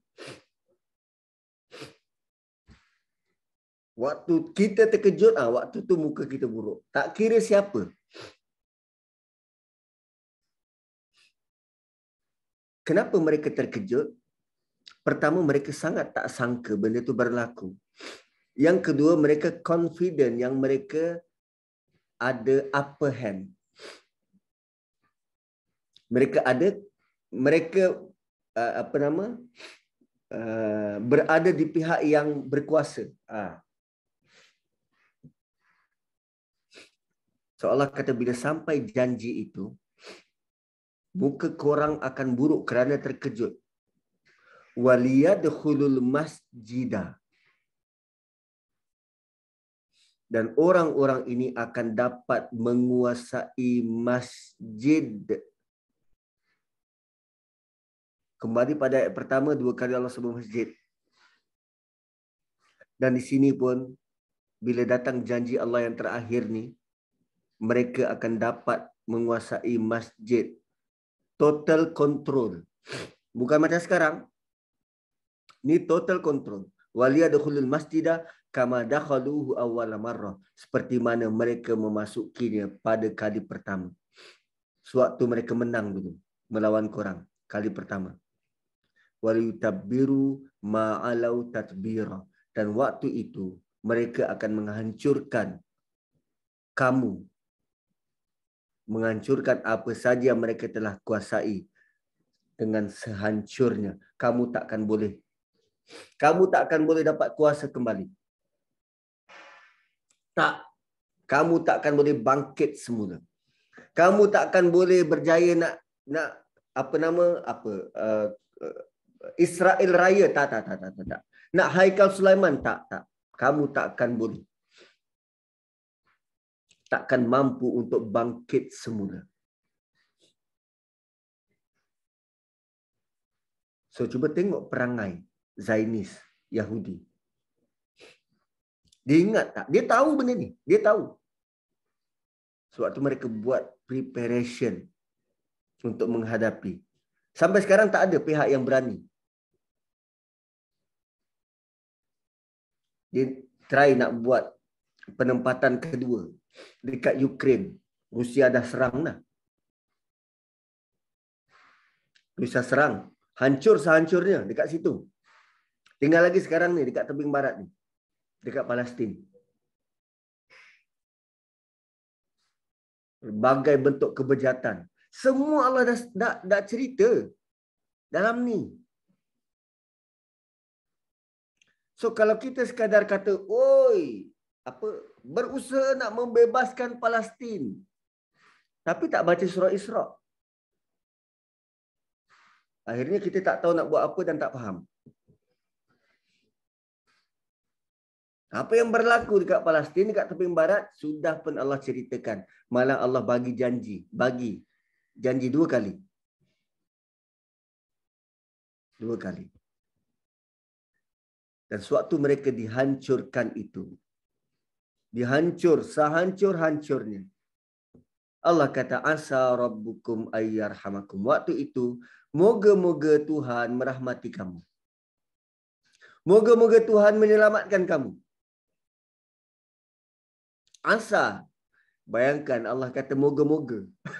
Waktu kita terkejut, ah waktu tu muka kita buruk. Tak kira siapa. Kenapa mereka terkejut? pertama mereka sangat tak sangka benda itu berlaku. Yang kedua mereka confident yang mereka ada upper hand. Mereka ada mereka uh, apa nama uh, berada di pihak yang berkuasa. Uh. Seolah kata bila sampai janji itu muka korang akan buruk kerana terkejut waliyadkhulul masjida dan orang-orang ini akan dapat menguasai masjid kembali pada ayat pertama dua kali Allah sebut masjid dan di sini pun bila datang janji Allah yang terakhir ni mereka akan dapat menguasai masjid total control bukan macam sekarang Ni total control. Wali adkhulul masjida kama dakhaluhu awwal marrah. Seperti mana mereka memasukinya pada kali pertama. Sewaktu mereka menang dulu melawan korang kali pertama. Wali tabbiru ma'alau tatbira. Dan waktu itu mereka akan menghancurkan kamu menghancurkan apa saja yang mereka telah kuasai dengan sehancurnya kamu takkan boleh kamu tak akan boleh dapat kuasa kembali. Tak. Kamu tak akan boleh bangkit semula. Kamu tak akan boleh berjaya nak nak apa nama apa uh, uh Israel Raya tak tak tak tak tak. Nak Haikal Sulaiman tak tak. Kamu tak akan boleh. Takkan mampu untuk bangkit semula. So cuba tengok perangai Zainis Yahudi. Dia ingat tak? Dia tahu benda ni. Dia tahu. Sebab tu mereka buat preparation untuk menghadapi. Sampai sekarang tak ada pihak yang berani. Dia try nak buat penempatan kedua dekat Ukraine. Rusia dah serang dah. Rusia serang. Hancur sehancurnya dekat situ. Tinggal lagi sekarang ni dekat tebing barat ni. Dekat Palestin. Berbagai bentuk kebejatan. Semua Allah dah, dah, dah cerita dalam ni. So kalau kita sekadar kata, oi, apa berusaha nak membebaskan Palestin. Tapi tak baca surah Isra. Akhirnya kita tak tahu nak buat apa dan tak faham. Apa yang berlaku dekat Palestin dekat tepi barat sudah pun Allah ceritakan. Malah Allah bagi janji, bagi janji dua kali. Dua kali. Dan sewaktu mereka dihancurkan itu. Dihancur, sehancur-hancurnya. Allah kata, Asa Rabbukum Hamakum. Waktu itu, moga-moga Tuhan merahmati kamu. Moga-moga Tuhan menyelamatkan kamu. Asa. Bayangkan Allah kata moga-moga.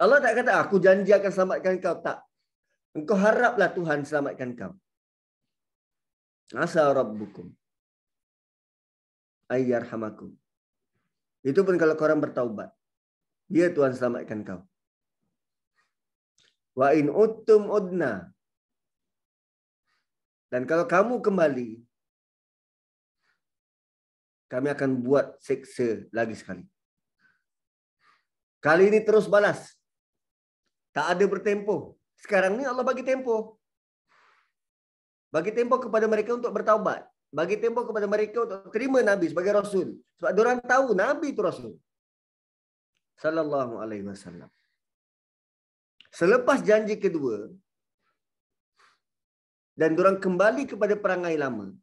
Allah tak kata aku janji akan selamatkan kau. Tak. Engkau haraplah Tuhan selamatkan kau. Asa Rabbukum. Ayyarhamakum. Itu pun kalau korang bertaubat. Dia Tuhan selamatkan kau. Wa in uttum udna. Dan kalau kamu kembali, kami akan buat seksa lagi sekali. Kali ini terus balas. Tak ada bertempo. Sekarang ni Allah bagi tempo. Bagi tempo kepada mereka untuk bertaubat. Bagi tempo kepada mereka untuk terima Nabi sebagai Rasul. Sebab orang tahu Nabi itu Rasul. Sallallahu alaihi wasallam. Selepas janji kedua, dan orang kembali kepada perangai lama,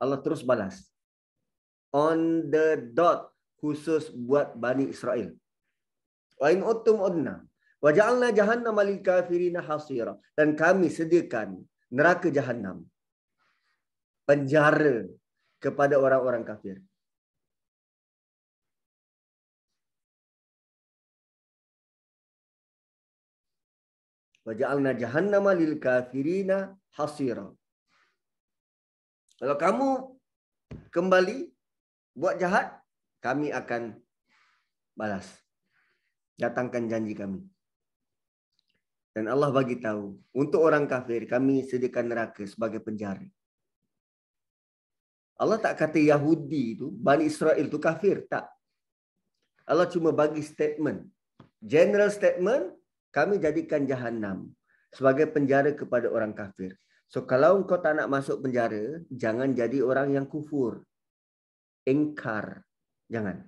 Allah terus balas on the dot khusus buat Bani Israel. Wa in uttum udna wa ja'alna jahannama lil kafirina hasira dan kami sediakan neraka jahannam penjara kepada orang-orang kafir. Wa ja'alna jahannama lil kafirina hasira. Kalau kamu kembali buat jahat, kami akan balas. Datangkan janji kami. Dan Allah bagi tahu, untuk orang kafir, kami sediakan neraka sebagai penjara. Allah tak kata Yahudi itu, Bani Israel itu kafir. Tak. Allah cuma bagi statement. General statement, kami jadikan Jahannam sebagai penjara kepada orang kafir. So kalau engkau tak nak masuk penjara, jangan jadi orang yang kufur engkar. Jangan.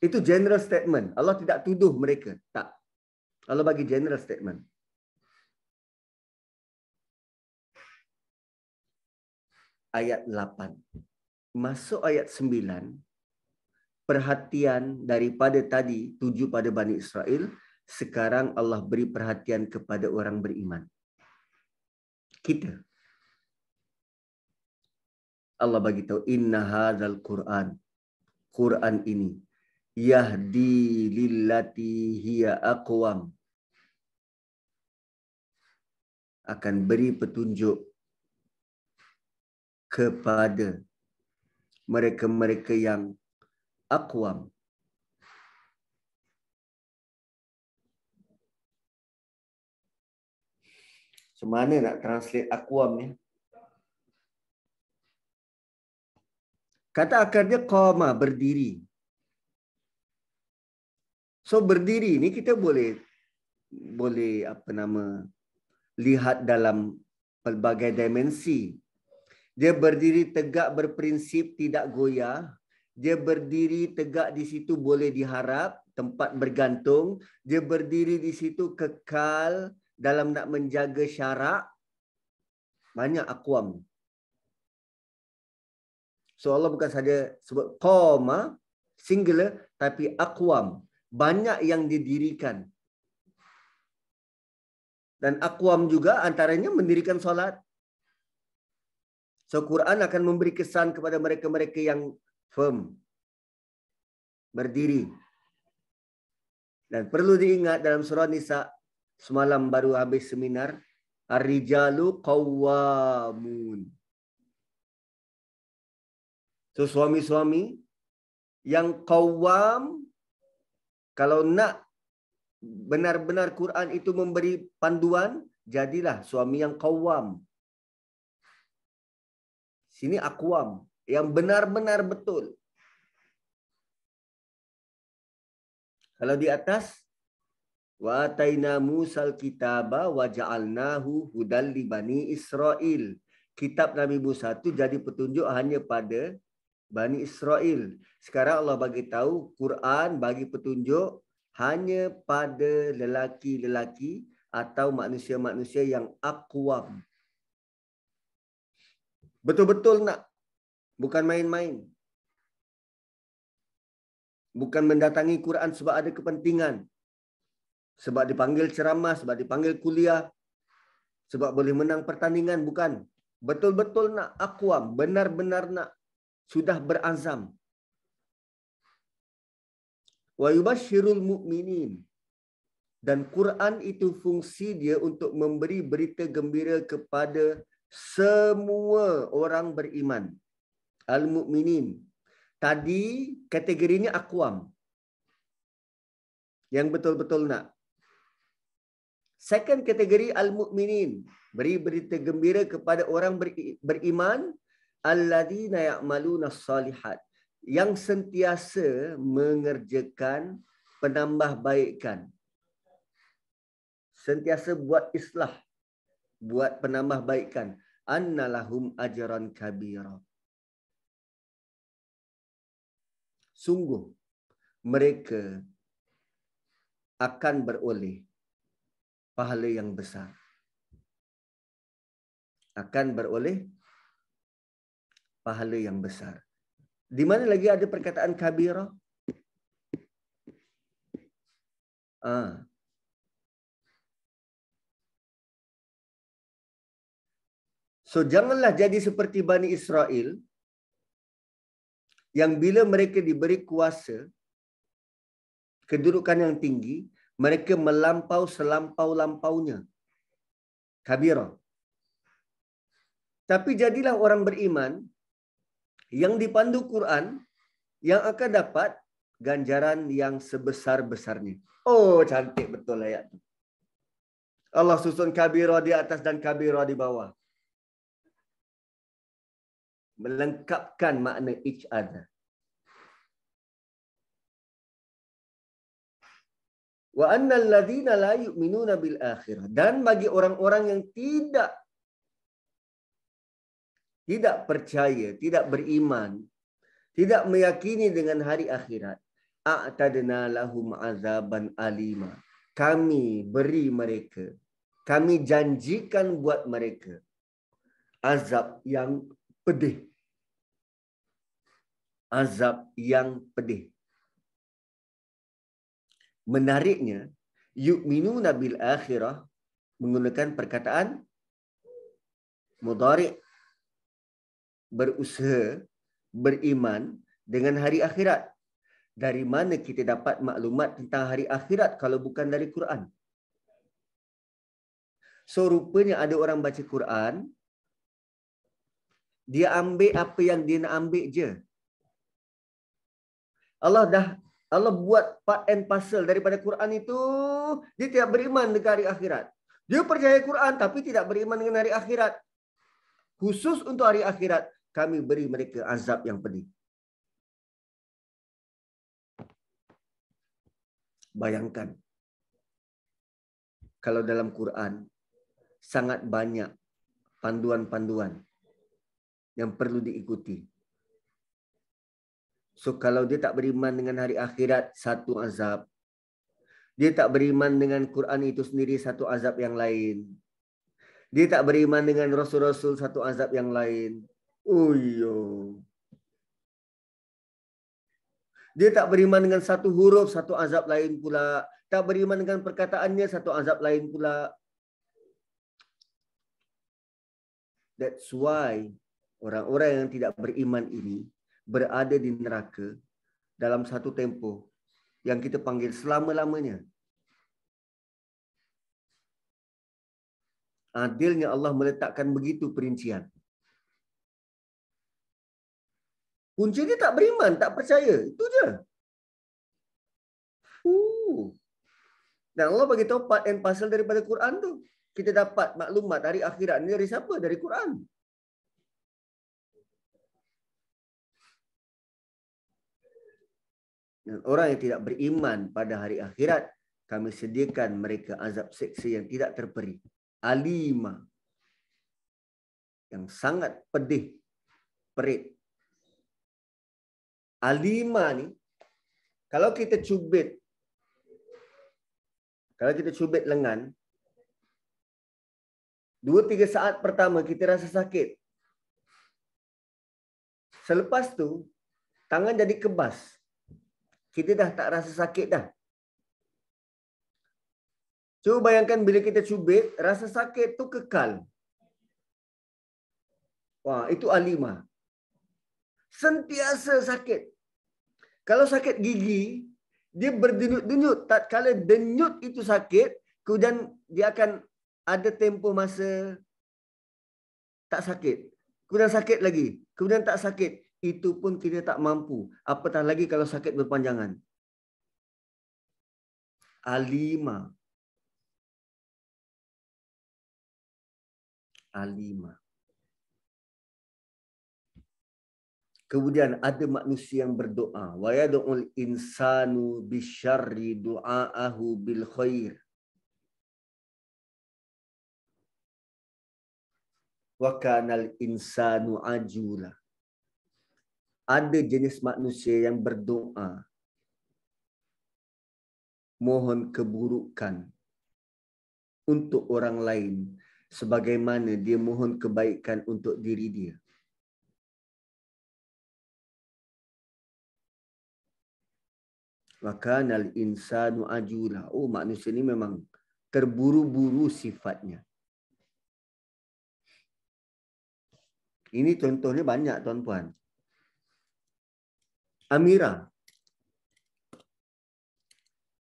Itu general statement. Allah tidak tuduh mereka. Tak. Allah bagi general statement. Ayat 8. Masuk ayat 9. Perhatian daripada tadi tuju pada Bani Israel. Sekarang Allah beri perhatian kepada orang beriman. Kita. Allah bagi tahu inna hadzal Quran Quran ini yahdi lillati hiya aqwam akan beri petunjuk kepada mereka-mereka yang aqwam Macam mana nak translate aqwam ni? Ya? Kata akar dia koma, berdiri. So berdiri ni kita boleh boleh apa nama lihat dalam pelbagai dimensi. Dia berdiri tegak berprinsip tidak goyah. Dia berdiri tegak di situ boleh diharap tempat bergantung. Dia berdiri di situ kekal dalam nak menjaga syarak. Banyak akuam So Allah bukan saja sebut qama singular tapi aqwam banyak yang didirikan. Dan aqwam juga antaranya mendirikan solat. So Quran akan memberi kesan kepada mereka-mereka yang firm berdiri. Dan perlu diingat dalam surah Nisa semalam baru habis seminar Ar-rijalu qawwamun. So suami-suami yang qawwam kalau nak benar-benar Quran itu memberi panduan, jadilah suami yang qawwam. Sini akwam, yang benar-benar betul. Kalau di atas wa atayna Musal kitaba wa ja'alnahu hudal li bani Israil. Kitab Nabi Musa itu jadi petunjuk hanya pada Bani Israel. Sekarang Allah bagi tahu Quran bagi petunjuk hanya pada lelaki-lelaki atau manusia-manusia yang akwam. Betul-betul nak. Bukan main-main. Bukan mendatangi Quran sebab ada kepentingan. Sebab dipanggil ceramah, sebab dipanggil kuliah. Sebab boleh menang pertandingan, bukan. Betul-betul nak akwam. Benar-benar nak sudah berazam wa yubashshirul mu'minin dan Quran itu fungsi dia untuk memberi berita gembira kepada semua orang beriman al mu'minin tadi kategorinya aqwam yang betul-betul nak second kategori al mu'minin beri berita gembira kepada orang beriman alladzina ya'maluna salihat yang sentiasa mengerjakan penambahbaikan sentiasa buat islah buat penambahbaikan annalahum ajran kabira sungguh mereka akan beroleh pahala yang besar akan beroleh pahala yang besar. Di mana lagi ada perkataan kabirah? Ah. So janganlah jadi seperti Bani Israel yang bila mereka diberi kuasa kedudukan yang tinggi, mereka melampau selampau-lampaunya. Kabirah. Tapi jadilah orang beriman yang dipandu Quran yang akan dapat ganjaran yang sebesar-besarnya. Oh, cantik betul ayat itu. Allah susun kabiro di atas dan kabiro di bawah. Melengkapkan makna each other. Wa annal ladhina la yu'minuna bil akhirah. Dan bagi orang-orang yang tidak tidak percaya, tidak beriman, tidak meyakini dengan hari akhirat, a'tadna lahum azaban alima. Kami beri mereka, kami janjikan buat mereka azab yang pedih. Azab yang pedih. Menariknya, yu'minu nabil akhirah menggunakan perkataan mudari' berusaha beriman dengan hari akhirat. Dari mana kita dapat maklumat tentang hari akhirat kalau bukan dari Quran? So rupanya ada orang baca Quran, dia ambil apa yang dia nak ambil je. Allah dah Allah buat part and parcel daripada Quran itu, dia tidak beriman dengan hari akhirat. Dia percaya Quran tapi tidak beriman dengan hari akhirat. Khusus untuk hari akhirat, kami beri mereka azab yang pedih. Bayangkan kalau dalam Quran sangat banyak panduan-panduan yang perlu diikuti. So kalau dia tak beriman dengan hari akhirat satu azab, dia tak beriman dengan Quran itu sendiri satu azab yang lain. Dia tak beriman dengan rasul-rasul satu azab yang lain. Uy, dia tak beriman dengan satu huruf, satu azab lain pula. Tak beriman dengan perkataannya, satu azab lain pula. That's why orang-orang yang tidak beriman ini berada di neraka dalam satu tempoh yang kita panggil selama-lamanya. Adilnya Allah meletakkan begitu perincian. Kunci dia tak beriman, tak percaya. Itu je. Fuh. Dan Allah bagi tahu part and parcel daripada Quran tu. Kita dapat maklumat hari akhirat ni dari siapa? Dari Quran. Dan orang yang tidak beriman pada hari akhirat, kami sediakan mereka azab seksa yang tidak terperi. Alima. Yang sangat pedih. Perit. Alima ni kalau kita cubit kalau kita cubit lengan dua tiga saat pertama kita rasa sakit. Selepas tu tangan jadi kebas. Kita dah tak rasa sakit dah. Cuba bayangkan bila kita cubit, rasa sakit tu kekal. Wah, itu alimah sentiasa sakit. Kalau sakit gigi, dia berdenyut-denyut. Tak kala denyut itu sakit, kemudian dia akan ada tempoh masa tak sakit. Kemudian sakit lagi. Kemudian tak sakit. Itu pun kita tak mampu. Apatah lagi kalau sakit berpanjangan. Alima. Alima. Kemudian ada manusia yang berdoa. Wa yad'ul insanu doa ahu bil khair. Wa kanal insanu ajula. Ada jenis manusia yang berdoa mohon keburukan untuk orang lain sebagaimana dia mohon kebaikan untuk diri dia. Maka Wakanal insanu ajula. Oh manusia ini memang terburu-buru sifatnya. Ini contohnya banyak tuan-tuan. Amira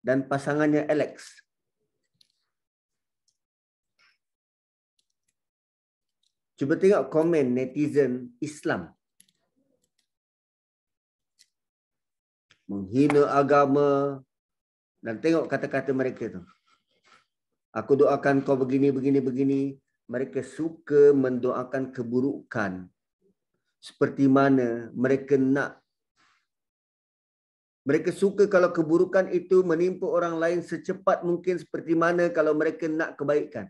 dan pasangannya Alex. Cuba tengok komen netizen Islam menghina agama dan tengok kata-kata mereka tu. Aku doakan kau begini begini begini, mereka suka mendoakan keburukan. Seperti mana mereka nak mereka suka kalau keburukan itu menimpa orang lain secepat mungkin seperti mana kalau mereka nak kebaikan.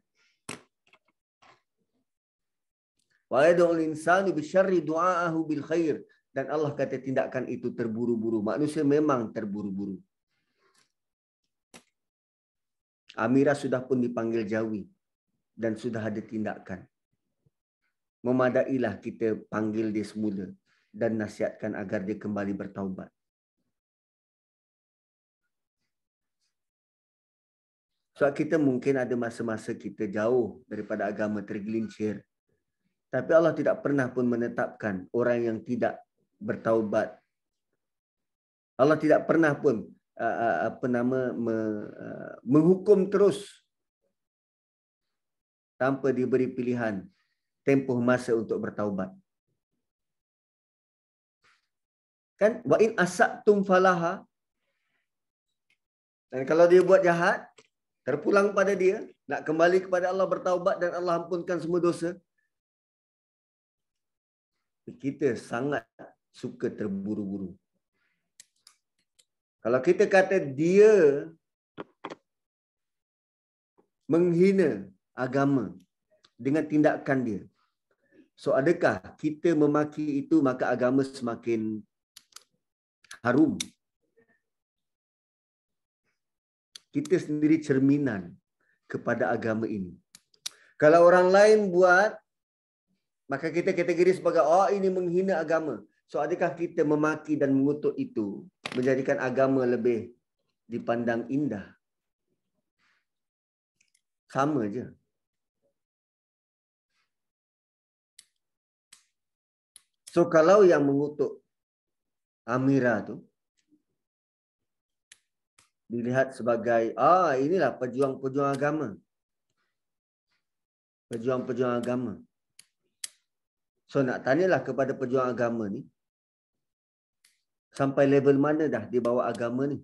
Wa yad'u al bi sharri du'a'ahu bil khair dan Allah kata tindakan itu terburu-buru. Manusia memang terburu-buru. Amira sudah pun dipanggil Jawi dan sudah ada tindakan. Memadailah kita panggil dia semula dan nasihatkan agar dia kembali bertaubat. Sebab so, kita mungkin ada masa-masa kita jauh daripada agama tergelincir. Tapi Allah tidak pernah pun menetapkan orang yang tidak bertaubat. Allah tidak pernah pun apa nama menghukum terus tanpa diberi pilihan tempoh masa untuk bertaubat. Kan wa in asatum falaha dan kalau dia buat jahat terpulang pada dia nak kembali kepada Allah bertaubat dan Allah ampunkan semua dosa kita sangat suka terburu-buru. Kalau kita kata dia menghina agama dengan tindakan dia. So adakah kita memaki itu maka agama semakin harum? Kita sendiri cerminan kepada agama ini. Kalau orang lain buat maka kita kategori sebagai oh ini menghina agama. So adakah kita memaki dan mengutuk itu menjadikan agama lebih dipandang indah? Sama je. So kalau yang mengutuk Amira tu dilihat sebagai ah inilah pejuang-pejuang agama. Pejuang-pejuang agama. So nak tanyalah kepada pejuang agama ni, sampai level mana dah di bawah agama ni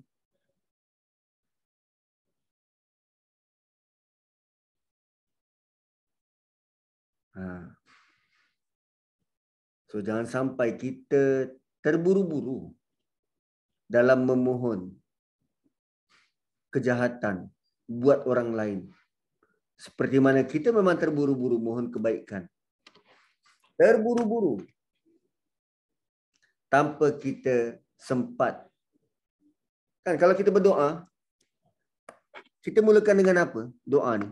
ha. so jangan sampai kita terburu-buru dalam memohon kejahatan buat orang lain seperti mana kita memang terburu-buru mohon kebaikan terburu-buru tanpa kita sempat. Kan kalau kita berdoa, kita mulakan dengan apa? Doa ni.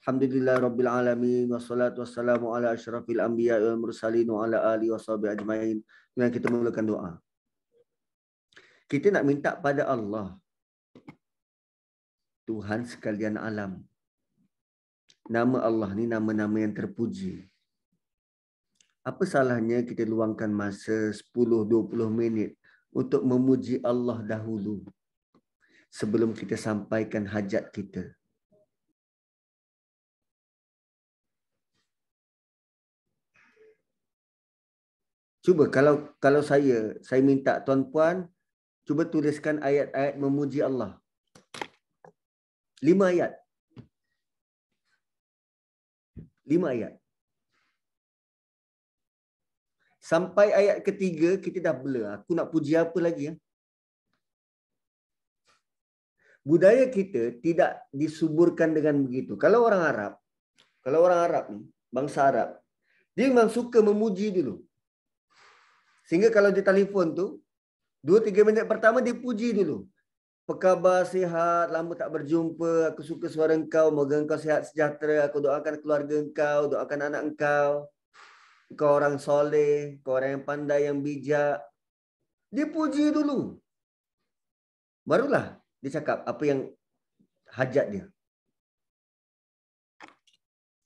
Alhamdulillah Rabbil Alamin Wassalatu wassalamu ala ashrafil anbiya wal mursalin wa ala ali wa ajmain Dengan kita mulakan doa Kita nak minta pada Allah Tuhan sekalian alam Nama Allah ni nama-nama yang terpuji apa salahnya kita luangkan masa 10-20 minit untuk memuji Allah dahulu sebelum kita sampaikan hajat kita. Cuba kalau kalau saya saya minta tuan-puan cuba tuliskan ayat-ayat memuji Allah. Lima ayat. Lima ayat. Sampai ayat ketiga, kita dah blur. Aku nak puji apa lagi? Ya? Budaya kita tidak disuburkan dengan begitu. Kalau orang Arab, kalau orang Arab ni, bangsa Arab, dia memang suka memuji dulu. Sehingga kalau dia telefon tu, dua tiga minit pertama dia puji dulu. Apa khabar, sihat, lama tak berjumpa, aku suka suara engkau, moga engkau sihat sejahtera, aku doakan keluarga engkau, doakan anak engkau kau orang soleh, kau orang yang pandai, yang bijak. Dia puji dulu. Barulah dia cakap apa yang hajat dia.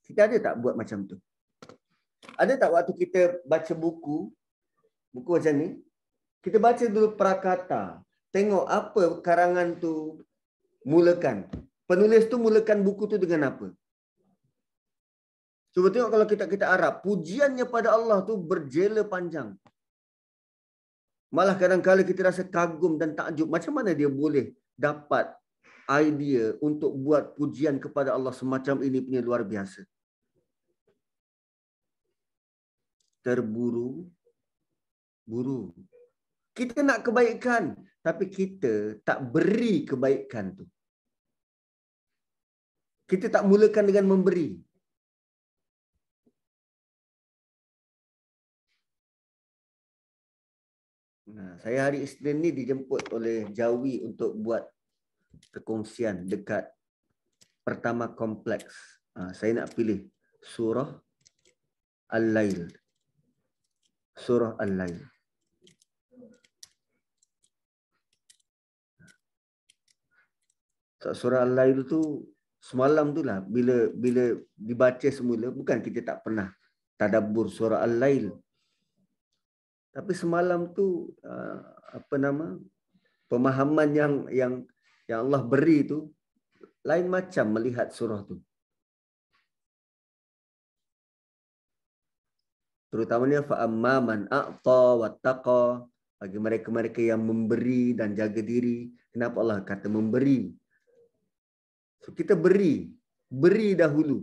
Kita ada tak buat macam tu? Ada tak waktu kita baca buku, buku macam ni? Kita baca dulu prakata. Tengok apa karangan tu mulakan. Penulis tu mulakan buku tu dengan apa? Cuba tengok kalau kita kita Arab, pujiannya pada Allah tu berjela panjang. Malah kadang-kadang kita rasa kagum dan takjub. Macam mana dia boleh dapat idea untuk buat pujian kepada Allah semacam ini punya luar biasa. Terburu, buru. Kita nak kebaikan, tapi kita tak beri kebaikan tu. Kita tak mulakan dengan memberi. Ha, saya hari Isnin ni dijemput oleh Jawi untuk buat perkongsian dekat pertama kompleks. Ha, saya nak pilih surah Al-Lail. Surah Al-Lail. surah Al-Lail tu semalam tu lah bila bila dibaca semula bukan kita tak pernah tadabbur surah Al-Lail tapi semalam tu uh, apa nama pemahaman yang yang yang Allah beri tu lain macam melihat surah tu. Terutamanya fa'amma man a'ta wa taqa bagi mereka-mereka yang memberi dan jaga diri. Kenapa Allah kata memberi? So, kita beri. Beri dahulu.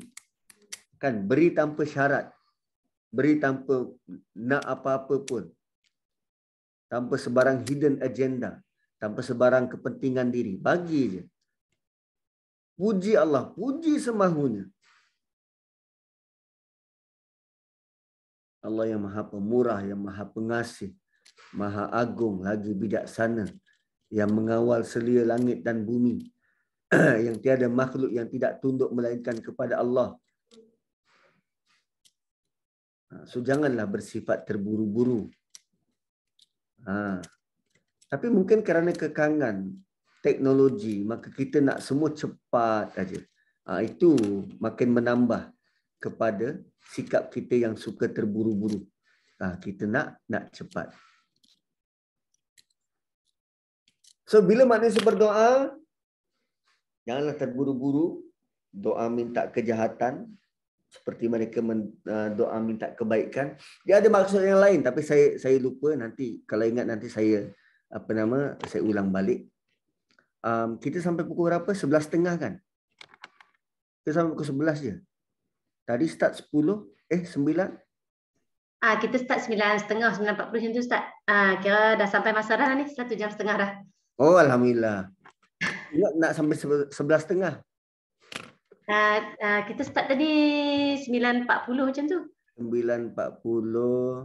Kan? Beri tanpa syarat. Beri tanpa nak apa-apa pun tanpa sebarang hidden agenda, tanpa sebarang kepentingan diri, bagi je. Puji Allah, puji semahunya. Allah yang maha pemurah, yang maha pengasih, maha agung, lagi bijaksana, yang mengawal selia langit dan bumi, yang tiada makhluk yang tidak tunduk melainkan kepada Allah. Ha, so janganlah bersifat terburu-buru Ha. Tapi mungkin kerana kekangan teknologi, maka kita nak semua cepat saja. Ha, itu makin menambah kepada sikap kita yang suka terburu-buru. Ha, kita nak nak cepat. So, bila manusia berdoa, janganlah terburu-buru. Doa minta kejahatan, seperti mereka uh, doa minta kebaikan dia ada maksud yang lain tapi saya saya lupa nanti kalau ingat nanti saya apa nama saya ulang balik um, kita sampai pukul berapa 11.30 kan kita sampai pukul 11 je tadi start 10 eh 9 ah kita start 9.30 9.40 macam tu start ah kira dah sampai masa dah ni 1 jam setengah dah oh alhamdulillah nak sampai 11.30 Ah, ah, kita start tadi 9.40 macam tu. 9.40.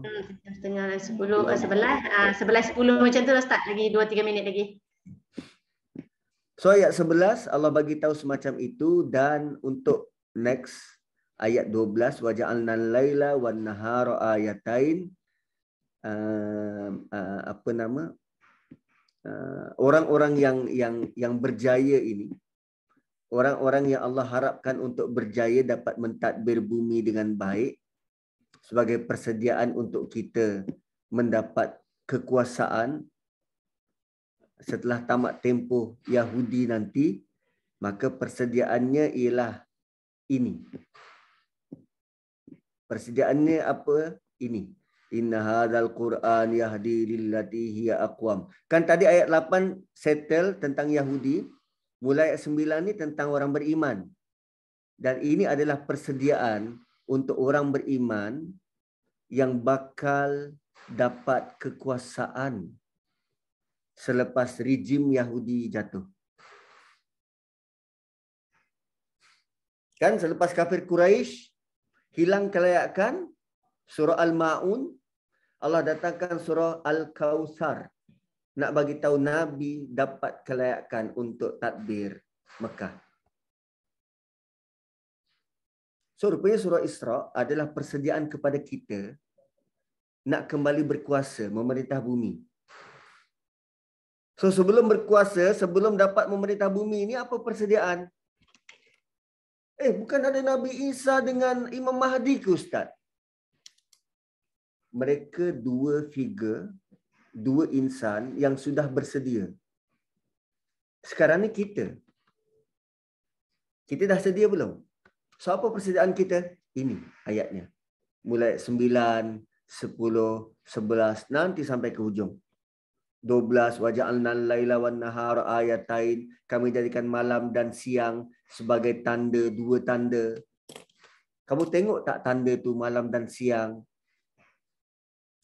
Hmm, setengah 10, 11. 11, 10 macam tu dah start lagi 2-3 minit lagi. So ayat 11 Allah bagi tahu semacam itu dan untuk next ayat 12 waja'alna laila wan nahara ayatain uh, uh, apa nama uh, orang-orang yang yang yang berjaya ini orang-orang yang Allah harapkan untuk berjaya dapat mentadbir bumi dengan baik sebagai persediaan untuk kita mendapat kekuasaan setelah tamat tempoh Yahudi nanti maka persediaannya ialah ini persediaannya apa ini inna hadzal qur'an yahdi lillati hiya aqwam kan tadi ayat 8 settle tentang Yahudi Mulai ayat 9 ini tentang orang beriman. Dan ini adalah persediaan untuk orang beriman yang bakal dapat kekuasaan selepas rejim Yahudi jatuh. Kan selepas kafir Quraisy hilang kelayakan surah Al-Maun Allah datangkan surah Al-Kausar nak bagi tahu Nabi dapat kelayakan untuk tadbir Mekah. So, rupanya surah Isra adalah persediaan kepada kita nak kembali berkuasa, memerintah bumi. So, sebelum berkuasa, sebelum dapat memerintah bumi, ini apa persediaan? Eh, bukan ada Nabi Isa dengan Imam Mahdi ke Ustaz? Mereka dua figure dua insan yang sudah bersedia. Sekarang ni kita. Kita dah sedia belum? So apa persediaan kita? Ini ayatnya. Mulai 9, 10, 11, nanti sampai ke hujung. 12 Wajah al-laila wan nahara ayatain kami jadikan malam dan siang sebagai tanda dua tanda kamu tengok tak tanda tu malam dan siang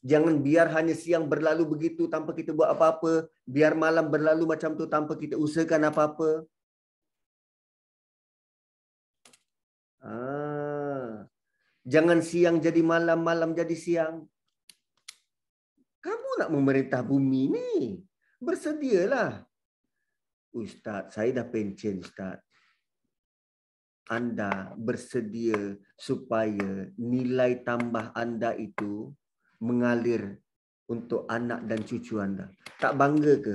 Jangan biar hanya siang berlalu begitu tanpa kita buat apa-apa. Biar malam berlalu macam tu tanpa kita usahakan apa-apa. Ah. Jangan siang jadi malam, malam jadi siang. Kamu nak memerintah bumi ni. Bersedialah. Ustaz, saya dah pencen Ustaz. Anda bersedia supaya nilai tambah anda itu mengalir untuk anak dan cucu anda. Tak bangga ke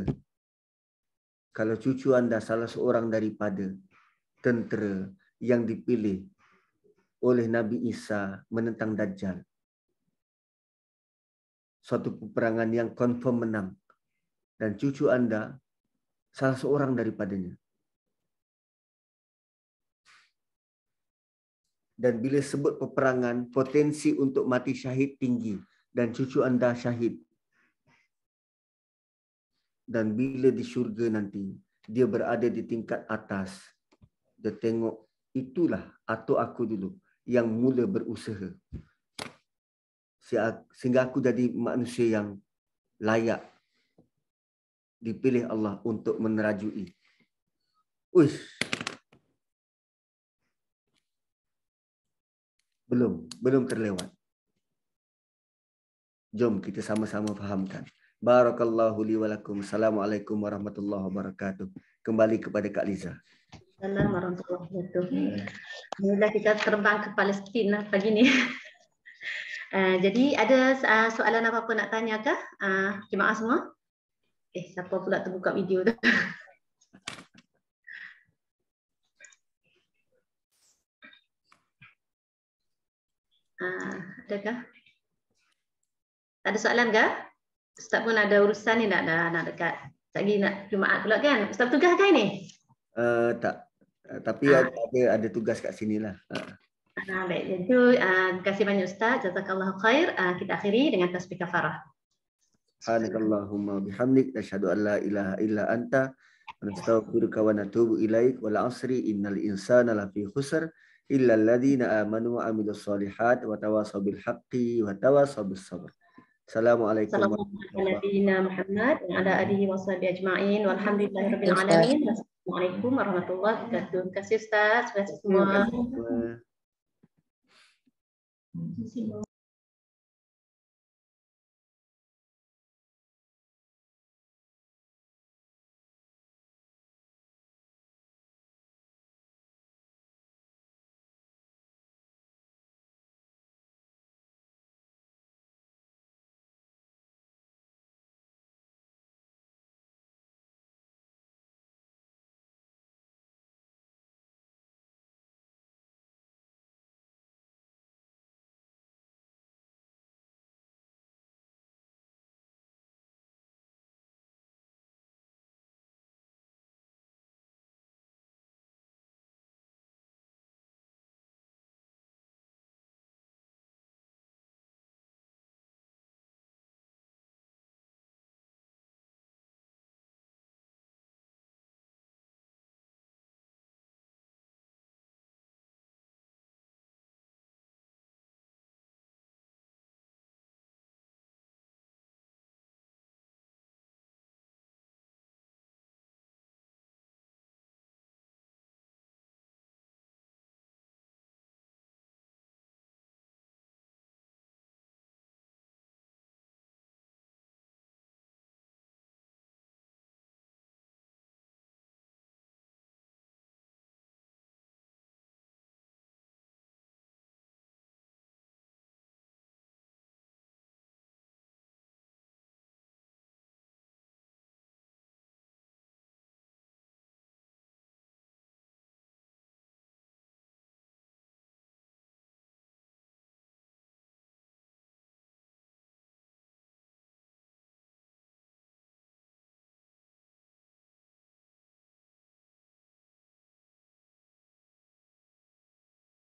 kalau cucu anda salah seorang daripada tentera yang dipilih oleh Nabi Isa menentang Dajjal. Suatu peperangan yang confirm menang. Dan cucu anda salah seorang daripadanya. Dan bila sebut peperangan, potensi untuk mati syahid tinggi dan cucu anda syahid. Dan bila di syurga nanti, dia berada di tingkat atas. Dia tengok, itulah atuk aku dulu yang mula berusaha. Sehingga aku jadi manusia yang layak dipilih Allah untuk menerajui. Uish. Belum, belum terlewat. Jom kita sama-sama fahamkan. Barakallahu li walakum. Assalamualaikum warahmatullahi wabarakatuh. Kembali kepada Kak Liza. Assalamualaikum warahmatullahi wabarakatuh. Hmm. Alhamdulillah kita terbang ke Palestin lah pagi ni. Eh, jadi ada eh, soalan apa-apa nak tanya ke? Uh, eh, jemaah semua? Eh, siapa pula terbuka video tu? Uh, adakah? Ada soalan ke? Ustaz pun ada urusan ni nak dah nak dekat. Tak nak Jumaat pula kan? Ustaz tugas kan ni? Uh, eh, tak. Uh, tapi ha. ada ada tugas kat sini lah. Uh. Uh, baik. Jadi uh, terima kasih banyak ustaz. Jazakallahu khair. Uh, kita akhiri dengan tasbih kafarah. Subhanakallahumma bihamdik asyhadu an la ilaha illa anta nastaghfiruka wa natubu ilaik wal asri innal insana lafi khusr illa alladhina amanu wa amilus solihat wa tawassaw haqqi wa tawassaw sabr Assalamualaikum warahmatullahi wabarakatuh. warahmatullahi wabarakatuh.